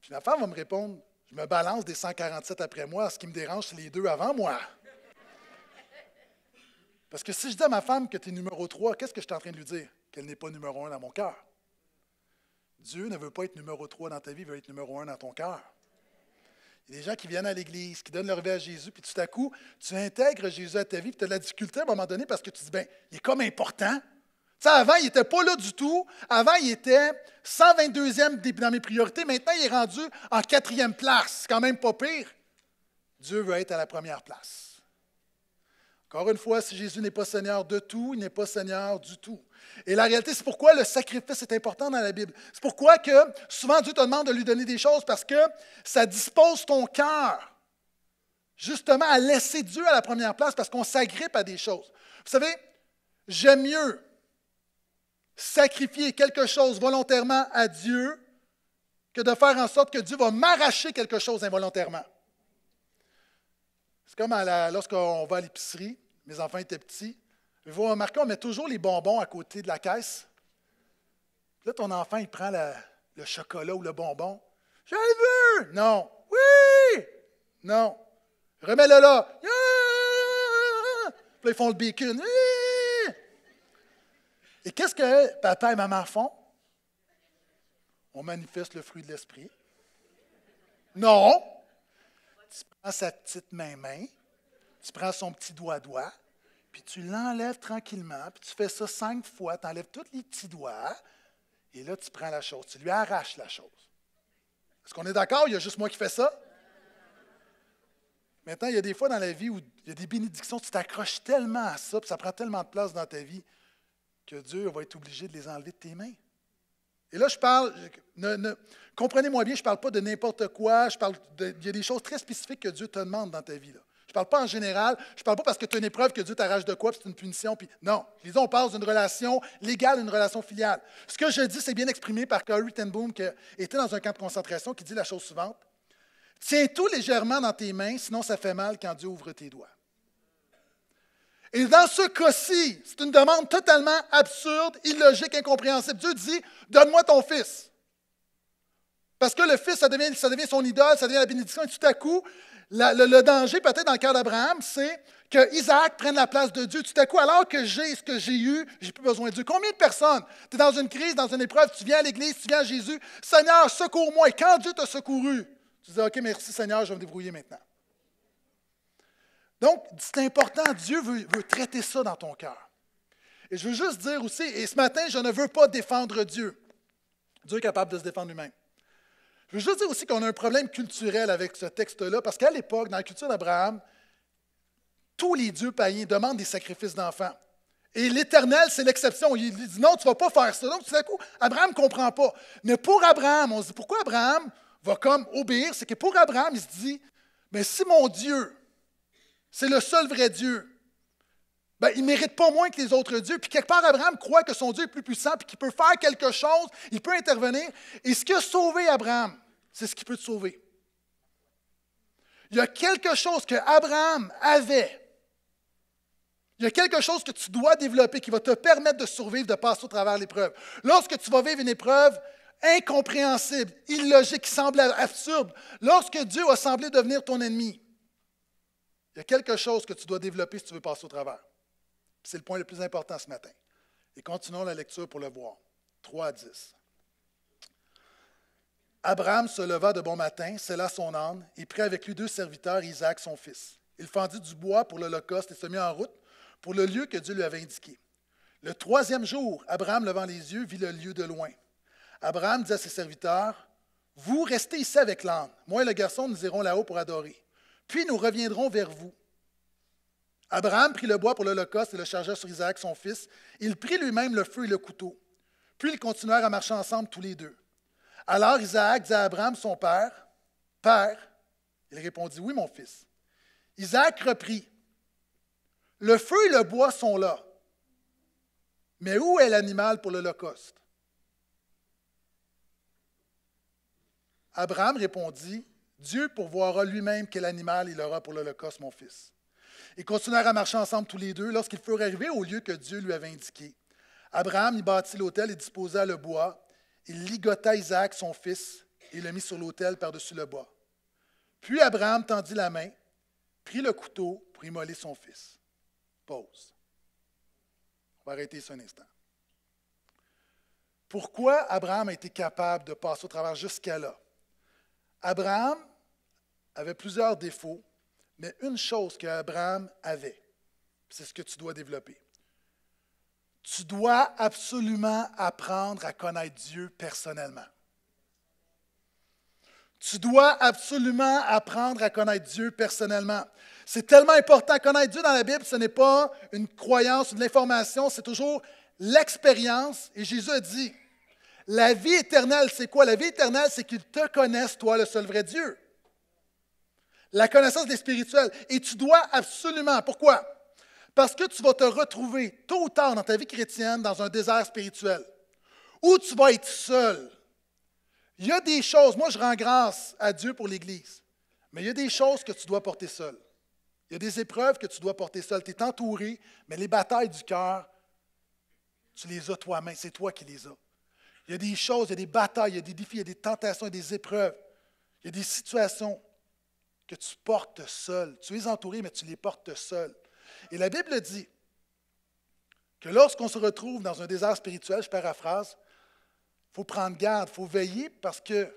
Puis la femme va me répondre, je me balance des 147 après moi, ce qui me dérange, c'est les deux avant moi. Parce que si je dis à ma femme que tu es numéro 3, qu'est-ce que je suis en train de lui dire? Qu'elle n'est pas numéro 1 dans mon cœur. Dieu ne veut pas être numéro 3 dans ta vie, il veut être numéro 1 dans ton cœur. Il y a des gens qui viennent à l'Église, qui donnent leur vie à Jésus, puis tout à coup, tu intègres Jésus à ta vie, puis tu as de la difficulté à un moment donné parce que tu dis, Bien, il est comme important, avant, il n'était pas là du tout. Avant, il était 122e dans mes priorités. Maintenant, il est rendu en quatrième place. C'est quand même pas pire. Dieu veut être à la première place. Encore une fois, si Jésus n'est pas Seigneur de tout, il n'est pas Seigneur du tout. Et la réalité, c'est pourquoi le sacrifice est important dans la Bible. C'est pourquoi que souvent Dieu te demande de lui donner des choses parce que ça dispose ton cœur justement à laisser Dieu à la première place parce qu'on s'agrippe à des choses. Vous savez, j'aime mieux sacrifier quelque chose volontairement à Dieu que de faire en sorte que Dieu va m'arracher quelque chose involontairement. C'est comme lorsqu'on va à l'épicerie, mes enfants étaient petits, vous remarquez, on met toujours les bonbons à côté de la caisse. Là, ton enfant, il prend le chocolat ou le bonbon. J'en vu! veux! Non! Oui! Non! Remets-le là! Puis là, ils font le bacon. Et qu'est-ce que papa et maman font? On manifeste le fruit de l'esprit. Non! Tu prends sa petite main-main, tu prends son petit doigt-doigt, puis tu l'enlèves tranquillement, puis tu fais ça cinq fois, tu enlèves tous les petits doigts, et là, tu prends la chose, tu lui arraches la chose. Est-ce qu'on est, d'accord? Il y a juste moi qui fais ça? Maintenant, il y a des fois dans la vie où il y a des bénédictions, tu t'accroches tellement à ça, puis ça prend tellement de place dans ta vie que Dieu va être obligé de les enlever de tes mains. Et là, je parle, comprenez-moi bien, je ne parle pas de n'importe quoi, je parle de, il y a des choses très spécifiques que Dieu te demande dans ta vie. Je ne parle pas en général, je ne parle pas parce que tu as une épreuve que Dieu t'arrache de quoi, puis c'est une punition, non. Disons, on parle d'une relation légale d'une relation filiale. Ce que je dis, c'est bien exprimé par Carrie Tenboom, qui était dans un camp de concentration, qui dit la chose suivante. Tiens tout légèrement dans tes mains, sinon ça fait mal quand Dieu ouvre tes doigts. Et dans ce cas-ci, c'est une demande totalement absurde, illogique, incompréhensible. Dieu dit, donne-moi ton fils. Parce que le fils, ça devient, son idole, ça devient la bénédiction, et tout à coup, le, danger peut-être dans le cœur d'Abraham, c'est que Isaac prenne la place de Dieu tout à coup, alors que j'ai ce que j'ai eu, j'ai plus besoin de Dieu. Combien de personnes, tu es dans une crise, dans une épreuve, tu viens à l'Église, tu viens à Jésus, Seigneur, secours-moi. Et quand Dieu t'a secouru, tu dis, OK, merci Seigneur, je vais me débrouiller maintenant. Donc, c'est important, Dieu veut, traiter ça dans ton cœur. Et je veux juste dire aussi, et ce matin, je ne veux pas défendre Dieu. Dieu est capable de se défendre lui-même. Je veux juste dire aussi qu'on a un problème culturel avec ce texte-là, parce qu'à l'époque, dans la culture d'Abraham, tous les dieux païens demandent des sacrifices d'enfants. Et l'Éternel, c'est l'exception. Il dit non, tu ne vas pas faire ça. Donc, tout d'un coup, Abraham ne comprend pas. Mais pour Abraham, on se dit pourquoi Abraham va comme obéir C'est que pour Abraham, il se dit mais si mon Dieu c'est le seul vrai Dieu. Ben, il ne mérite pas moins que les autres dieux. Puis quelque part, Abraham croit que son Dieu est plus puissant, puis qu'il peut faire quelque chose, il peut intervenir. Et ce qui a sauvé Abraham, c'est ce qui peut te sauver. Il y a quelque chose que Abraham avait. Il y a quelque chose que tu dois développer qui va te permettre de survivre, de passer au travers l'épreuve. Lorsque tu vas vivre une épreuve incompréhensible, illogique, qui semble absurde, lorsque Dieu a semblé devenir ton ennemi, il y a quelque chose que tu dois développer si tu veux passer au travers. C'est le point le plus important ce matin. Et continuons la lecture pour le voir. 3 à 10. Abraham se leva de bon matin, sella son âne, et prit avec lui deux serviteurs, Isaac son fils. Il fendit du bois pour l'Holocauste et se mit en route pour le lieu que Dieu lui avait indiqué. Le troisième jour, Abraham, levant les yeux, vit le lieu de loin. Abraham dit à ses serviteurs, Vous restez ici avec l'âne, moi et le garçon, nous irons là-haut pour adorer. Puis nous reviendrons vers vous. Abraham prit le bois pour l'Holocauste et le chargea sur Isaac, son fils. Il prit lui-même le feu et le couteau. Puis ils continuèrent à marcher ensemble tous les deux. Alors Isaac dit à Abraham, son père, Père, il répondit, Oui, mon fils. Isaac reprit, Le feu et le bois sont là, mais où est l'animal pour l'Holocauste Abraham répondit, Dieu pourvoira lui-même quel animal il aura pour l'Holocauste, mon fils. Ils continuèrent à marcher ensemble tous les deux lorsqu'ils furent arrivés au lieu que Dieu lui avait indiqué. Abraham y bâtit l'autel et disposa le bois. Il ligota Isaac, son fils, et le mit sur l'autel par-dessus le bois. Puis Abraham tendit la main, prit le couteau pour immoler son fils. Pause. On va arrêter ça un instant. Pourquoi Abraham a été capable de passer au travers jusqu'à là? Abraham avait plusieurs défauts, mais une chose qu'Abraham avait, c'est ce que tu dois développer. Tu dois absolument apprendre à connaître Dieu personnellement. Tu dois absolument apprendre à connaître Dieu personnellement. C'est tellement important. Connaître Dieu dans la Bible, ce n'est pas une croyance, une information, c'est toujours l'expérience. Et Jésus a dit, la vie éternelle, c'est quoi? La vie éternelle, c'est qu'ils te connaissent, toi, le seul vrai Dieu. La connaissance des spirituels. Et tu dois absolument. Pourquoi? Parce que tu vas te retrouver tôt ou tard dans ta vie chrétienne dans un désert spirituel où tu vas être seul. Il y a des choses, moi je rends grâce à Dieu pour l'Église, mais il y a des choses que tu dois porter seul. Il y a des épreuves que tu dois porter seul. Tu es entouré, mais les batailles du cœur, tu les as toi-même. C'est toi qui les as. Il y a des choses, il y a des batailles, il y a des défis, il y a des tentations, il y a des épreuves. Il y a des situations que tu portes seul. Tu es entouré, mais tu les portes seul. Et la Bible dit que lorsqu'on se retrouve dans un désert spirituel, je paraphrase, il faut prendre garde, il faut veiller parce que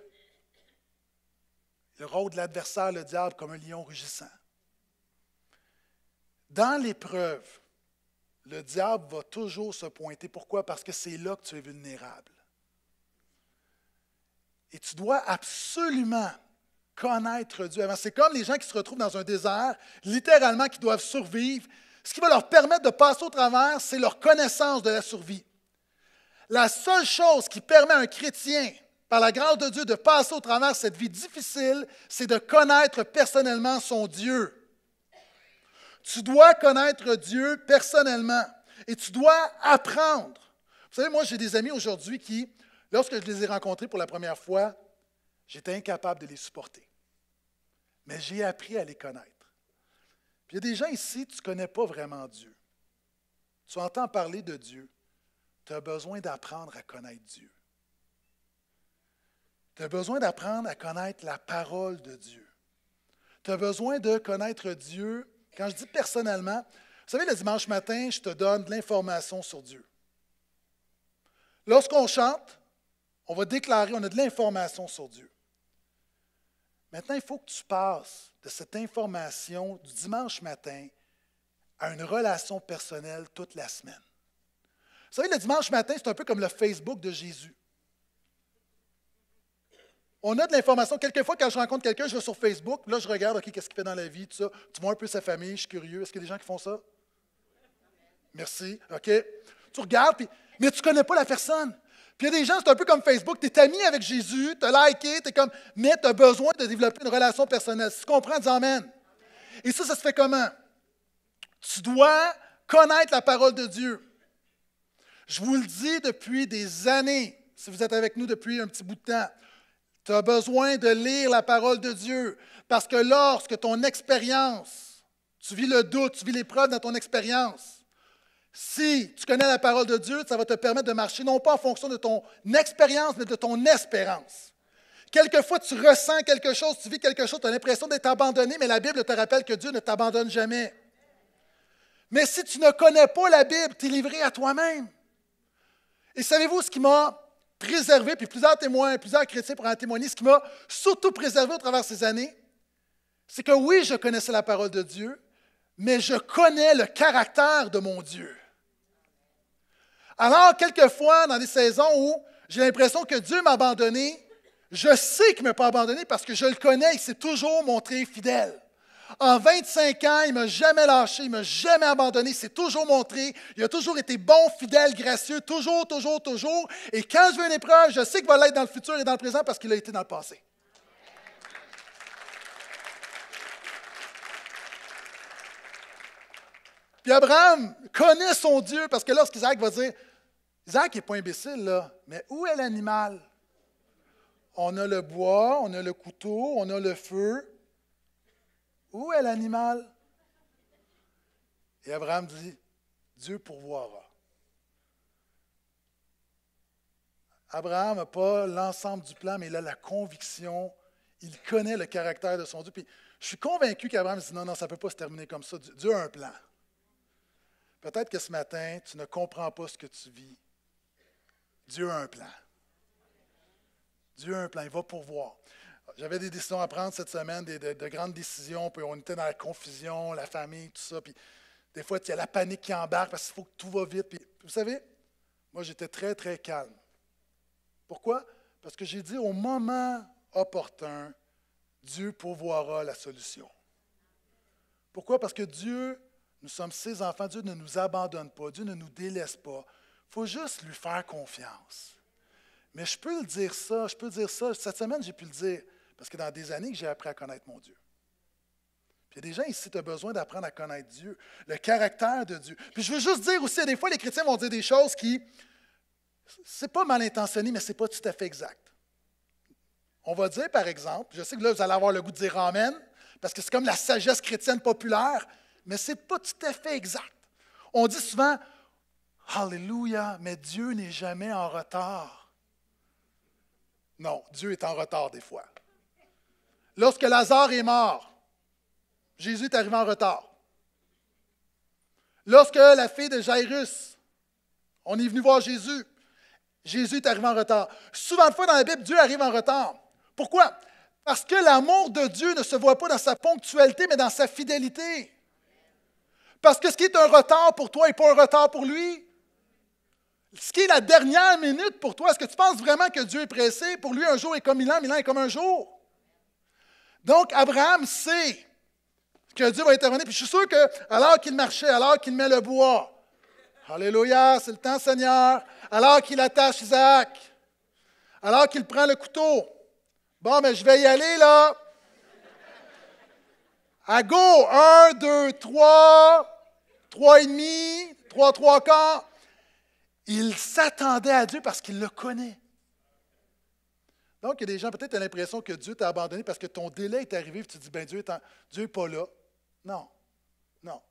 le rôle de l'adversaire, le diable, comme un lion rugissant. Dans l'épreuve, le diable va toujours se pointer. Pourquoi? Parce que c'est là que tu es vulnérable. Et tu dois absolument connaître Dieu C'est comme les gens qui se retrouvent dans un désert, littéralement, qui doivent survivre. Ce qui va leur permettre de passer au travers, c'est leur connaissance de la survie. La seule chose qui permet à un chrétien, par la grâce de Dieu, de passer au travers cette vie difficile, c'est de connaître personnellement son Dieu. Tu dois connaître Dieu personnellement et tu dois apprendre. Vous savez, moi, j'ai des amis aujourd'hui qui Lorsque je les ai rencontrés pour la première fois, j'étais incapable de les supporter. Mais j'ai appris à les connaître. il y a des gens ici, tu ne connais pas vraiment Dieu. Tu entends parler de Dieu. Tu as besoin d'apprendre à connaître Dieu. Tu as besoin d'apprendre à connaître la parole de Dieu. Tu as besoin de connaître Dieu. Quand je dis personnellement, vous savez, le dimanche matin, je te donne de l'information sur Dieu. Lorsqu'on chante, on va déclarer, on a de l'information sur Dieu. Maintenant, il faut que tu passes de cette information du dimanche matin à une relation personnelle toute la semaine. Vous savez, le dimanche matin, c'est un peu comme le Facebook de Jésus. On a de l'information. Quelquefois, quand je rencontre quelqu'un, je vais sur Facebook, là, je regarde, OK, qu'est-ce qu'il fait dans la vie, tout ça. Tu vois un peu sa famille, je suis curieux. Est-ce qu'il y a des gens qui font ça? Merci. OK. Tu regardes, mais tu ne connais pas la personne. Puis il y a des gens, c'est un peu comme Facebook. Tu es ami avec Jésus, tu as liké, tu es comme, mais tu as besoin de développer une relation personnelle. Si tu comprends, dis Amen. Et ça, ça se fait comment? Tu dois connaître la parole de Dieu. Je vous le dis depuis des années, si vous êtes avec nous depuis un petit bout de temps, tu as besoin de lire la parole de Dieu parce que lorsque ton expérience, tu vis le doute, tu vis l'épreuve dans ton expérience, si tu connais la parole de Dieu, ça va te permettre de marcher non pas en fonction de ton expérience, mais de ton espérance. Quelquefois, tu ressens quelque chose, tu vis quelque chose, tu as l'impression d'être abandonné, mais la Bible te rappelle que Dieu ne t'abandonne jamais. Mais si tu ne connais pas la Bible, tu es livré à toi-même. Et savez-vous ce qui m'a préservé, puis plusieurs témoins, plusieurs chrétiens pourront en témoigner, ce qui m'a surtout préservé au travers ces années, c'est que oui, je connaissais la parole de Dieu, mais je connais le caractère de mon Dieu. Alors, quelquefois, dans des saisons où j'ai l'impression que Dieu m'a abandonné, je sais qu'il ne m'a pas abandonné parce que je le connais, il s'est toujours montré fidèle. En 25 ans, il ne m'a jamais lâché, il ne m'a jamais abandonné, il s'est toujours montré, il a toujours été bon, fidèle, gracieux, toujours, toujours, toujours. Et quand je veux une épreuve, je sais qu'il va l'être dans le futur et dans le présent parce qu'il a été dans le passé. Puis Abraham connaît son Dieu parce que lorsqu'Isaac va dire, Jacques n'est pas imbécile, là, mais où est l'animal? On a le bois, on a le couteau, on a le feu. Où est l'animal? Et Abraham dit, Dieu pourvoira. Abraham n'a pas l'ensemble du plan, mais il a la conviction, il connaît le caractère de son Dieu. Puis je suis convaincu qu'Abraham dit, non, non, ça ne peut pas se terminer comme ça. Dieu a un plan. Peut-être que ce matin, tu ne comprends pas ce que tu vis. Dieu a un plan. Dieu a un plan, il va pourvoir. J'avais des décisions à prendre cette semaine, de, grandes décisions, puis on était dans la confusion, la famille, tout ça. Puis des fois, il y a la panique qui embarque parce qu'il faut que tout va vite. vous savez, moi, j'étais très, très calme. Pourquoi? Parce que j'ai dit au moment opportun, Dieu pourvoira la solution. Pourquoi? Parce que Dieu, nous sommes ses enfants, Dieu ne nous abandonne pas, Dieu ne nous délaisse pas. Il faut juste lui faire confiance. Mais je peux le dire ça, je peux dire ça. Cette semaine, j'ai pu le dire, parce que dans des années que j'ai appris à connaître mon Dieu. Puis il y a des gens ici, tu as besoin d'apprendre à connaître Dieu, le caractère de Dieu. Puis je veux juste dire aussi, des fois, les chrétiens vont dire des choses qui, c'est pas mal intentionné, mais c'est pas tout à fait exact. On va dire, par exemple, je sais que là, vous allez avoir le goût de dire Amen, parce que c'est comme la sagesse chrétienne populaire, mais c'est pas tout à fait exact. On dit souvent, Alléluia, mais Dieu n'est jamais en retard. Non, Dieu est en retard des fois. Lorsque Lazare est mort, Jésus est arrivé en retard. Lorsque la fille de Jairus, on est venu voir Jésus, Jésus est arrivé en retard. Souvent de fois dans la Bible, Dieu arrive en retard. Pourquoi? Parce que l'amour de Dieu ne se voit pas dans sa ponctualité, mais dans sa fidélité. Parce que ce qui est un retard pour toi n'est pas un retard pour lui. Ce qui est la dernière minute pour toi, est-ce que tu penses vraiment que Dieu est pressé? Pour lui, un jour est comme mille ans, est comme un jour. Donc, Abraham sait que Dieu va intervenir. Puis je suis sûr que, alors qu'il marchait, alors qu'il met le bois, Alléluia, c'est le temps, Seigneur, alors qu'il attache Isaac, alors qu'il prend le couteau, bon, mais je vais y aller là. À go, un, deux, trois, trois et demi, trois, trois quarts. Il s'attendait à Dieu parce qu'il le connaît. Donc, il y a des gens, peut-être, tu l'impression que Dieu t'a abandonné parce que ton délai est arrivé et tu dis, ben Dieu n'est Dieu pas là. Non, non.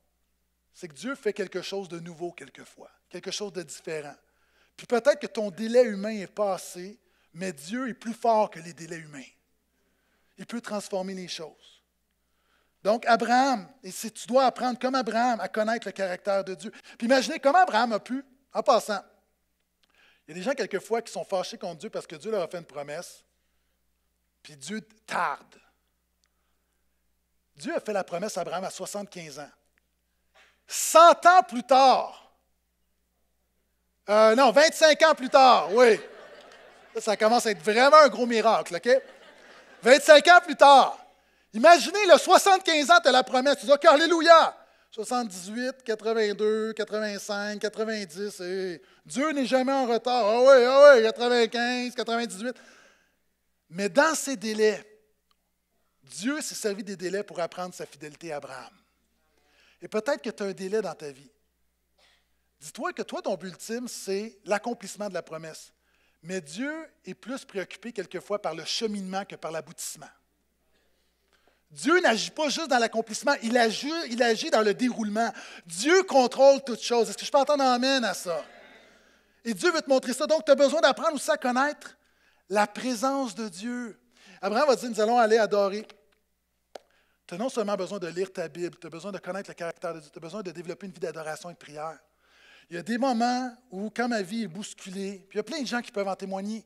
C'est que Dieu fait quelque chose de nouveau quelquefois, quelque chose de différent. Puis peut-être que ton délai humain est passé, mais Dieu est plus fort que les délais humains. Il peut transformer les choses. Donc, Abraham, et si tu dois apprendre comme Abraham à connaître le caractère de Dieu. Puis imaginez comment Abraham a pu, en passant, il y a des gens, quelquefois, qui sont fâchés contre Dieu parce que Dieu leur a fait une promesse, puis Dieu tarde. Dieu a fait la promesse à Abraham à 75 ans. 100 ans plus tard, euh, non, 25 ans plus tard, oui. Ça, commence à être vraiment un gros miracle, OK? 25 ans plus tard, imaginez, le 75 ans, tu as la promesse, tu dis, OK, Alléluia, 78, 82, 85, 90. Dieu n'est jamais en retard. Ah oui, ah oui, 95, 98. Mais dans ces délais, Dieu s'est servi des délais pour apprendre sa fidélité à Abraham. Et peut-être que tu as un délai dans ta vie. Dis-toi que toi, ton but ultime, c'est l'accomplissement de la promesse. Mais Dieu est plus préoccupé quelquefois par le cheminement que par l'aboutissement. Dieu n'agit pas juste dans l'accomplissement, il agit, il dans le déroulement. Dieu contrôle toutes choses. Est-ce que je peux entendre amène à ça? Et Dieu veut te montrer ça. Donc, tu as besoin d'apprendre aussi à connaître la présence de Dieu. Abraham va dire, nous allons aller adorer. Tu as non seulement besoin de lire ta Bible, tu as besoin de connaître le caractère de Dieu, tu as besoin de développer une vie d'adoration et de prière. Il y a des moments où, quand ma vie est bousculée, puis il y a plein de gens qui peuvent en témoigner,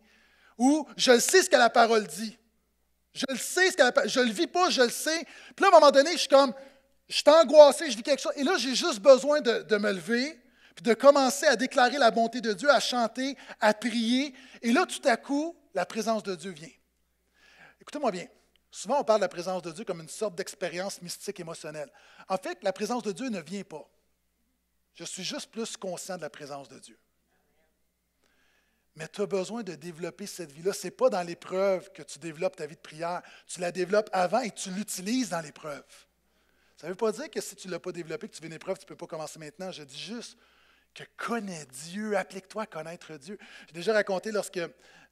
où je sais ce que la parole dit. Je le sais, ce qu'elle je le vis pas, je le sais. Puis là, à un moment donné, je suis comme, je suis angoissé, je vis quelque chose. Et là, j'ai juste besoin de, de, me lever, puis de commencer à déclarer la bonté de Dieu, à chanter, à prier. Et là, tout à coup, la présence de Dieu vient. Écoutez-moi bien. Souvent, on parle de la présence de Dieu comme une sorte d'expérience mystique émotionnelle. En fait, la présence de Dieu ne vient pas. Je suis juste plus conscient de la présence de Dieu. Mais tu as besoin de développer cette vie-là. Ce n'est pas dans l'épreuve que tu développes ta vie de prière. Tu la développes avant et tu l'utilises dans l'épreuve. Ça ne veut pas dire que si tu ne l'as pas développée, que tu viens une épreuve, tu ne peux pas commencer maintenant. Je dis juste que connais Dieu, applique-toi à connaître Dieu. J'ai déjà raconté lorsque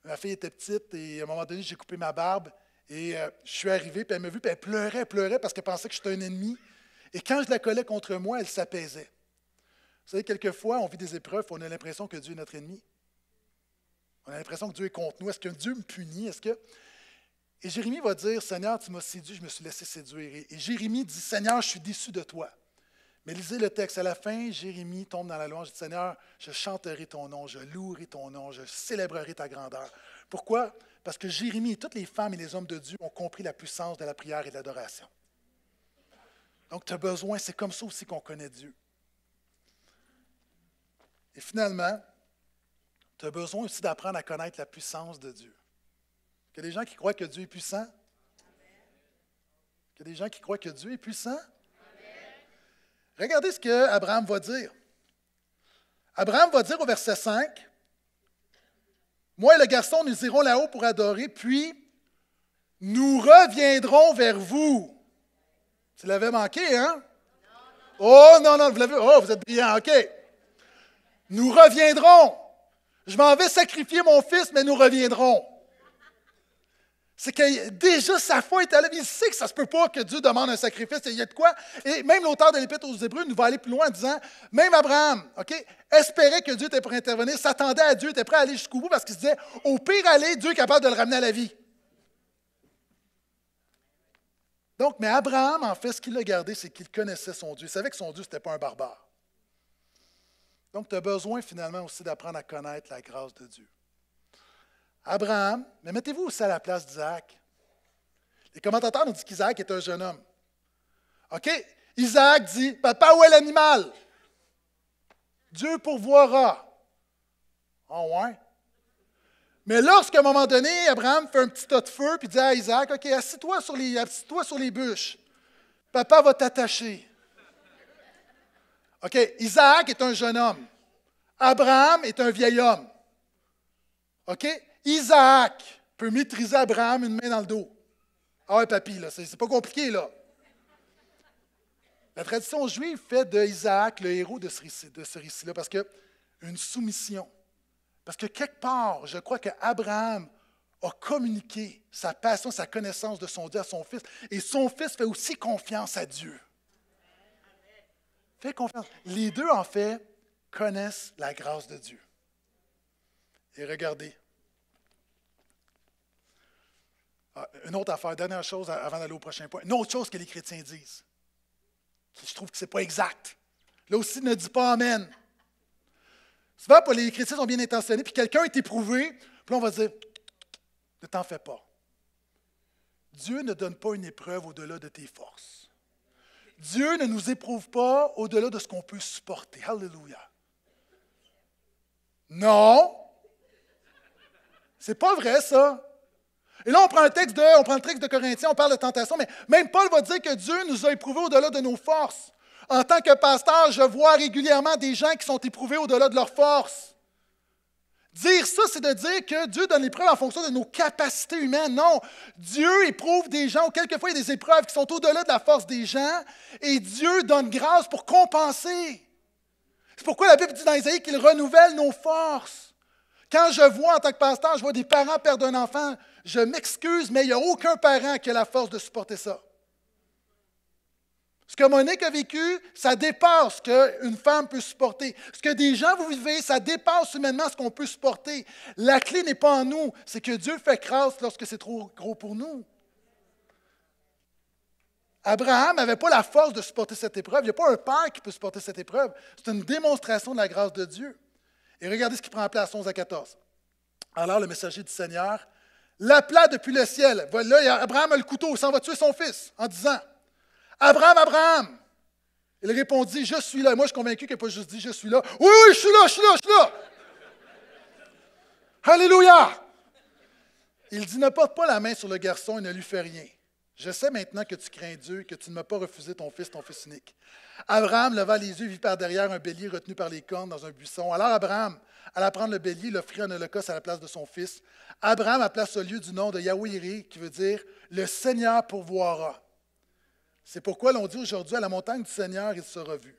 ma fille était petite et à un moment donné, j'ai coupé ma barbe et euh, je suis arrivé, puis elle m'a vu, puis elle pleurait, pleurait parce qu'elle pensait que j'étais un ennemi. Et quand je la collais contre moi, elle s'apaisait. Vous savez, quelquefois, on vit des épreuves, on a l'impression que Dieu est notre ennemi. On a l'impression que Dieu est contre nous. Est-ce que Dieu me punit? Est-ce que... Et Jérémie va dire, Seigneur, tu m'as séduit, je me suis laissé séduire. Et, et Jérémie dit, Seigneur, je suis déçu de toi. Mais lisez le texte. À la fin, Jérémie tombe dans la louange et dit, Seigneur, je chanterai ton nom, je louerai ton nom, je célébrerai ta grandeur. Pourquoi? Parce que Jérémie et toutes les femmes et les hommes de Dieu ont compris la puissance de la prière et de l'adoration. Donc, tu as besoin, c'est comme ça aussi qu'on connaît Dieu. Et finalement, tu as besoin aussi d'apprendre à connaître la puissance de Dieu. Il y a des gens qui croient que Dieu est puissant. Il y a des gens qui croient que Dieu est puissant. Regardez ce que Abraham va dire. Abraham va dire au verset 5 Moi et le garçon, nous irons là-haut pour adorer, puis nous reviendrons vers vous. Tu l'avais manqué, hein? Oh, non, non, vous l'avez. Oh, vous êtes brillant, OK. Nous reviendrons je m'en vais sacrifier mon fils, mais nous reviendrons. C'est que déjà sa foi est à l'œuvre. Il sait que ça ne se peut pas que Dieu demande un sacrifice. Et il y a de quoi. Et même l'auteur de l'Épître aux Hébreux nous va aller plus loin en disant même Abraham, OK, espérait que Dieu était prêt à intervenir, s'attendait à Dieu, était prêt à aller jusqu'au bout parce qu'il se disait au pire, aller, Dieu est capable de le ramener à la vie. Donc, mais Abraham, en fait, ce qu'il a gardé, c'est qu'il connaissait son Dieu. Il savait que son Dieu, ce n'était pas un barbare. Donc, tu as besoin finalement aussi d'apprendre à connaître la grâce de Dieu. Abraham, mais mettez-vous aussi à la place d'Isaac. Les commentateurs nous disent qu'Isaac est un jeune homme. OK? Isaac dit Papa, où est l'animal Dieu pourvoira. Ah ouais. Mais lorsqu'à un moment donné, Abraham fait un petit tas de feu puis dit à Isaac OK, assis-toi sur, les, sur les bûches. Papa va t'attacher. OK, Isaac est un jeune homme. Abraham est un vieil homme. OK? Isaac peut maîtriser Abraham une main dans le dos. Ah ouais, papy, là, c'est pas compliqué, là. La tradition juive fait de Isaac le héros de ce récit-là, parce que une soumission. Parce que quelque part, je crois que Abraham a communiqué sa passion, sa connaissance de son Dieu à son fils, et son fils fait aussi confiance à Dieu. Fais confiance. Les deux, en fait, connaissent la grâce de Dieu. Et regardez. Ah, une autre affaire, dernière chose avant d'aller au prochain point. Une autre chose que les chrétiens disent, qui je trouve que ce n'est pas exact. Là aussi, ne dis pas Amen. Souvent, pour les chrétiens sont bien intentionnés, puis quelqu'un est éprouvé, puis on va dire Ne t'en fais pas. Dieu ne donne pas une épreuve au-delà de tes forces. Dieu ne nous éprouve pas au-delà de ce qu'on peut supporter. Alléluia. Non. C'est pas vrai, ça. Et là, on prend, un texte de, on prend le texte de Corinthiens, on parle de tentation, mais même Paul va dire que Dieu nous a éprouvés au-delà de nos forces. En tant que pasteur, je vois régulièrement des gens qui sont éprouvés au-delà de leurs forces. Dire ça, c'est de dire que Dieu donne l'épreuve en fonction de nos capacités humaines. Non, Dieu éprouve des gens, ou quelquefois il y a des épreuves qui sont au-delà de la force des gens, et Dieu donne grâce pour compenser. C'est pourquoi la Bible dit dans Isaïe qu'il renouvelle nos forces. Quand je vois en tant que pasteur, je vois des parents perdre un enfant, je m'excuse, mais il n'y a aucun parent qui a la force de supporter ça. Ce que Monique a vécu, ça dépasse ce qu'une femme peut supporter. Ce que des gens vous vivez, ça dépasse humainement ce qu'on peut supporter. La clé n'est pas en nous, c'est que Dieu fait grâce lorsque c'est trop gros pour nous. Abraham n'avait pas la force de supporter cette épreuve. Il n'y a pas un père qui peut supporter cette épreuve. C'est une démonstration de la grâce de Dieu. Et regardez ce qui prend place 11 à 14. Alors le messager du Seigneur l'appela depuis le ciel. Voilà, Abraham a le couteau, il s'en va tuer son fils en disant Abraham, Abraham. Il répondit, je suis là. moi, je suis convaincu qu'il n'a pas juste dit, je suis là. Oui, oui, je suis là, je suis là, je suis là. Alléluia. Il dit, ne porte pas la main sur le garçon et ne lui fais rien. Je sais maintenant que tu crains Dieu, que tu ne m'as pas refusé ton fils, ton fils unique. Abraham leva les yeux et vit par derrière un bélier retenu par les cornes dans un buisson. Alors Abraham alla prendre le bélier l'offrit en holocauste à la place de son fils. Abraham appela ce lieu du nom de Yahweh qui veut dire Le Seigneur pourvoira. C'est pourquoi l'on dit aujourd'hui à la montagne du Seigneur, il sera vu.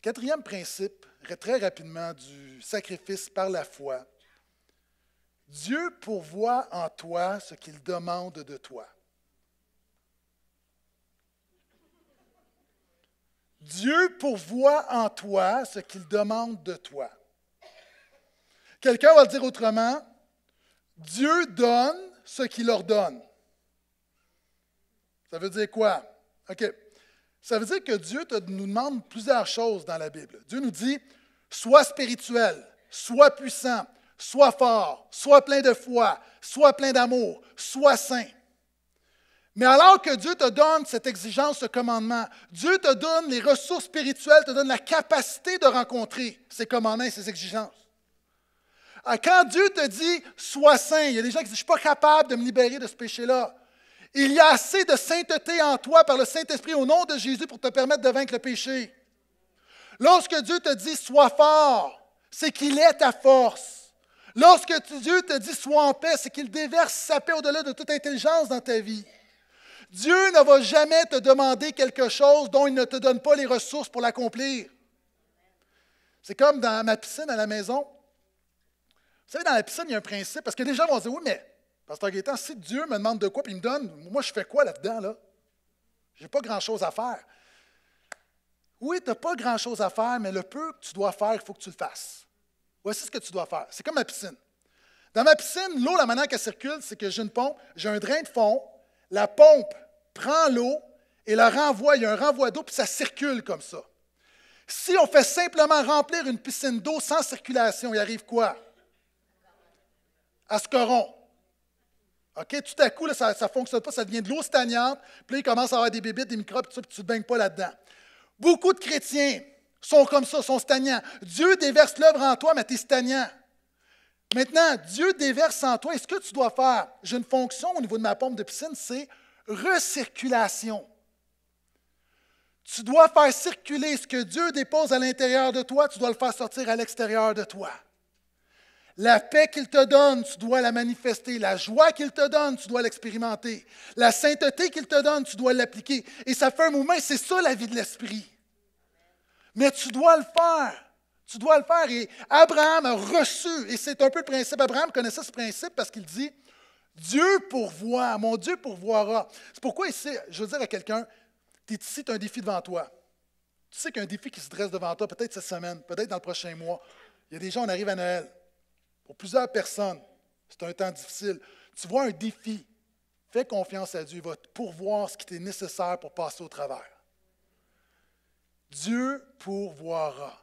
quatrième principe, très rapidement, du sacrifice par la foi. Dieu pourvoit en toi ce qu'il demande de toi. Dieu pourvoit en toi ce qu'il demande de toi. Quelqu'un va le dire autrement, Dieu donne ce qu'il ordonne. Ça veut dire quoi? OK. Ça veut dire que Dieu te, nous demande plusieurs choses dans la Bible. Dieu nous dit sois spirituel, sois puissant, sois fort, sois plein de foi, sois plein d'amour, sois saint. Mais alors que Dieu te donne cette exigence, ce commandement, Dieu te donne les ressources spirituelles, te donne la capacité de rencontrer ces commandements et ces exigences. Ah, quand Dieu te dit sois saint, il y a des gens qui disent je ne suis pas capable de me libérer de ce péché-là. Il y a assez de sainteté en toi par le Saint-Esprit au nom de Jésus pour te permettre de vaincre le péché. Lorsque Dieu te dit sois fort, c'est qu'il est ta force. Lorsque Dieu te dit sois en paix, c'est qu'il déverse sa paix au-delà de toute intelligence dans ta vie. Dieu ne va jamais te demander quelque chose dont il ne te donne pas les ressources pour l'accomplir. C'est comme dans ma piscine à la maison. Vous savez, dans la piscine, il y a un principe, parce que les gens vont dire, oui, mais Pasteur temps, si Dieu me demande de quoi, puis il me donne, moi, je fais quoi là-dedans, là? Je n'ai pas grand-chose à faire. Oui, tu n'as pas grand-chose à faire, mais le peu que tu dois faire, il faut que tu le fasses. Voici ce que tu dois faire. C'est comme ma piscine. Dans ma piscine, l'eau, la manière qu'elle circule, c'est que j'ai une pompe, j'ai un drain de fond, la pompe prend l'eau et la renvoie, il y a un renvoi d'eau, puis ça circule comme ça. Si on fait simplement remplir une piscine d'eau sans circulation, il arrive quoi? À ce corrompre. OK? Tout à coup, ça ne fonctionne pas, ça devient de l'eau stagnante, puis là, il commence à avoir des bébites, des microbes, puis tu ne te baignes pas là-dedans. Beaucoup de chrétiens sont comme ça, sont stagnants. Dieu déverse l'œuvre en toi, mais tu es stagnant. Maintenant, Dieu déverse en toi. Et ce que tu dois faire, j'ai une fonction au niveau de ma pompe de piscine, c'est recirculation. Tu dois faire circuler ce que Dieu dépose à l'intérieur de toi, tu dois le faire sortir à l'extérieur de toi. La paix qu'il te donne, tu dois la manifester. La joie qu'il te donne, tu dois l'expérimenter. La sainteté qu'il te donne, tu dois l'appliquer. Et ça fait un mouvement, c'est ça la vie de l'esprit. Mais tu dois le faire. Tu dois le faire. Et Abraham a reçu, et c'est un peu le principe. Abraham connaissait ce principe parce qu'il dit Dieu pourvoit, mon Dieu pourvoira. C'est pourquoi ici, je veux dire à quelqu'un Tu es ici, tu as un défi devant toi. Tu sais qu'il y a un défi qui se dresse devant toi, peut-être cette semaine, peut-être dans le prochain mois. Il y a des gens, on arrive à Noël. Pour plusieurs personnes, c'est un temps difficile. Tu vois un défi. Fais confiance à Dieu. Il va pourvoir ce qui t'est nécessaire pour passer au travers. Dieu pourvoira.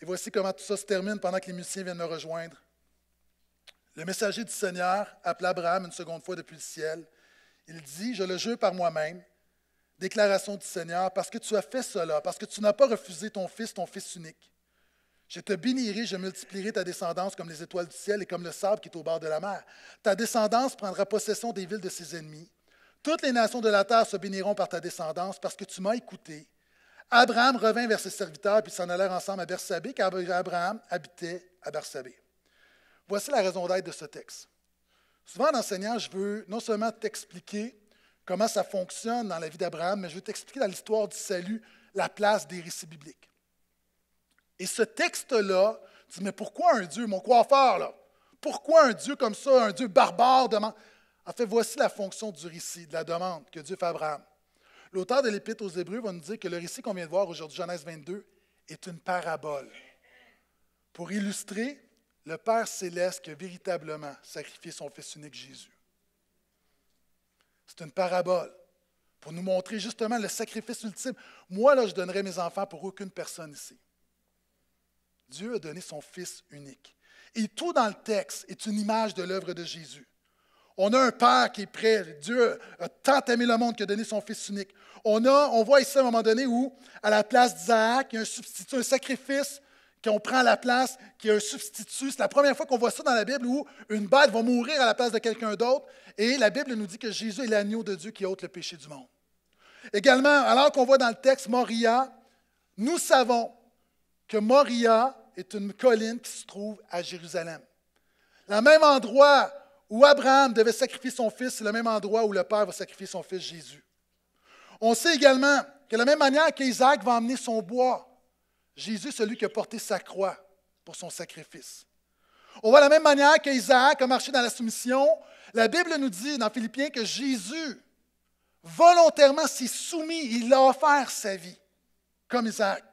Et voici comment tout ça se termine pendant que les musiciens viennent me rejoindre. Le messager du Seigneur appelle Abraham une seconde fois depuis le ciel. Il dit, je le jure par moi-même, déclaration du Seigneur, parce que tu as fait cela, parce que tu n'as pas refusé ton fils, ton fils unique. Je te bénirai, je multiplierai ta descendance comme les étoiles du ciel et comme le sable qui est au bord de la mer. Ta descendance prendra possession des villes de ses ennemis. Toutes les nations de la terre se béniront par ta descendance parce que tu m'as écouté. Abraham revint vers ses serviteurs puis s'en allèrent ensemble à Bersabé, car Abraham habitait à Bersabé. Voici la raison d'être de ce texte. Souvent, en enseignant, je veux non seulement t'expliquer comment ça fonctionne dans la vie d'Abraham, mais je veux t'expliquer dans l'histoire du salut la place des récits bibliques. Et ce texte-là, tu mais pourquoi un Dieu, mon coiffeur, là? Pourquoi un Dieu comme ça, un Dieu barbare demande? En fait, voici la fonction du récit, de la demande que Dieu fait à Abraham. L'auteur de l'Épître aux Hébreux va nous dire que le récit qu'on vient de voir aujourd'hui, Genèse 22, est une parabole pour illustrer le Père céleste qui a véritablement sacrifié son Fils unique Jésus. C'est une parabole pour nous montrer justement le sacrifice ultime. Moi, là, je donnerais mes enfants pour aucune personne ici. Dieu a donné son Fils unique. Et tout dans le texte est une image de l'œuvre de Jésus. On a un Père qui est prêt. Dieu a tant aimé le monde qu'il a donné son Fils unique. On, a, on voit ici à un moment donné où, à la place d'Isaac, il y a un substitut, un sacrifice qu'on prend à la place, qui est un substitut. C'est la première fois qu'on voit ça dans la Bible où une bête va mourir à la place de quelqu'un d'autre. Et la Bible nous dit que Jésus est l'agneau de Dieu qui ôte le péché du monde. Également, alors qu'on voit dans le texte Moria, nous savons que Moria est une colline qui se trouve à Jérusalem. Le même endroit où Abraham devait sacrifier son fils, c'est le même endroit où le Père va sacrifier son fils Jésus. On sait également que de la même manière qu'Isaac va emmener son bois, Jésus, celui qui a porté sa croix pour son sacrifice. On voit de la même manière qu'Isaac a marché dans la soumission. La Bible nous dit dans Philippiens que Jésus volontairement s'est soumis, il a offert sa vie, comme Isaac.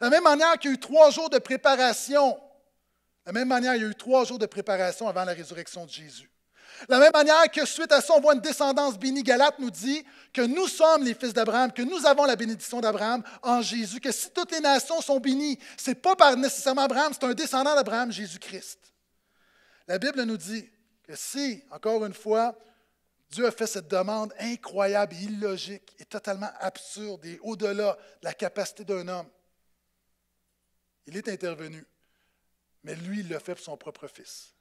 De la même manière qu'il y a eu trois jours de préparation. la même manière, il y a eu trois jours de préparation avant la résurrection de Jésus. De la même manière que suite à ça, on voit une descendance bénie. Galate nous dit que nous sommes les fils d'Abraham, que nous avons la bénédiction d'Abraham en Jésus, que si toutes les nations sont bénies, ce n'est pas par nécessairement Abraham, c'est un descendant d'Abraham, Jésus-Christ. La Bible nous dit que si, encore une fois, Dieu a fait cette demande incroyable, illogique et totalement absurde et au-delà de la capacité d'un homme, il est intervenu, mais lui, il l'a fait pour son propre fils.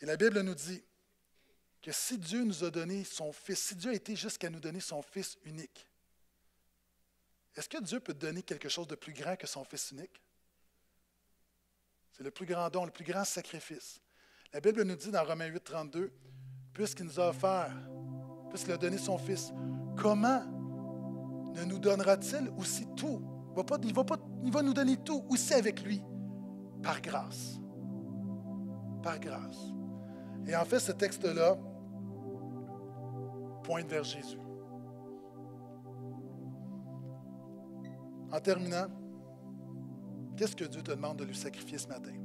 Et la Bible nous dit que si Dieu nous a donné son fils, si Dieu a été jusqu'à nous donner son fils unique, est-ce que Dieu peut donner quelque chose de plus grand que son fils unique? C'est le plus grand don, le plus grand sacrifice. La Bible nous dit dans Romains 8, 32, puisqu'il nous a offert, puisqu'il a donné son fils, comment ne nous donnera-t-il aussi tout il va, nous donner tout où c'est avec lui. Par grâce. Par grâce. Et en fait, ce texte-là pointe vers Jésus. En terminant, qu'est-ce que Dieu te demande de lui sacrifier ce matin?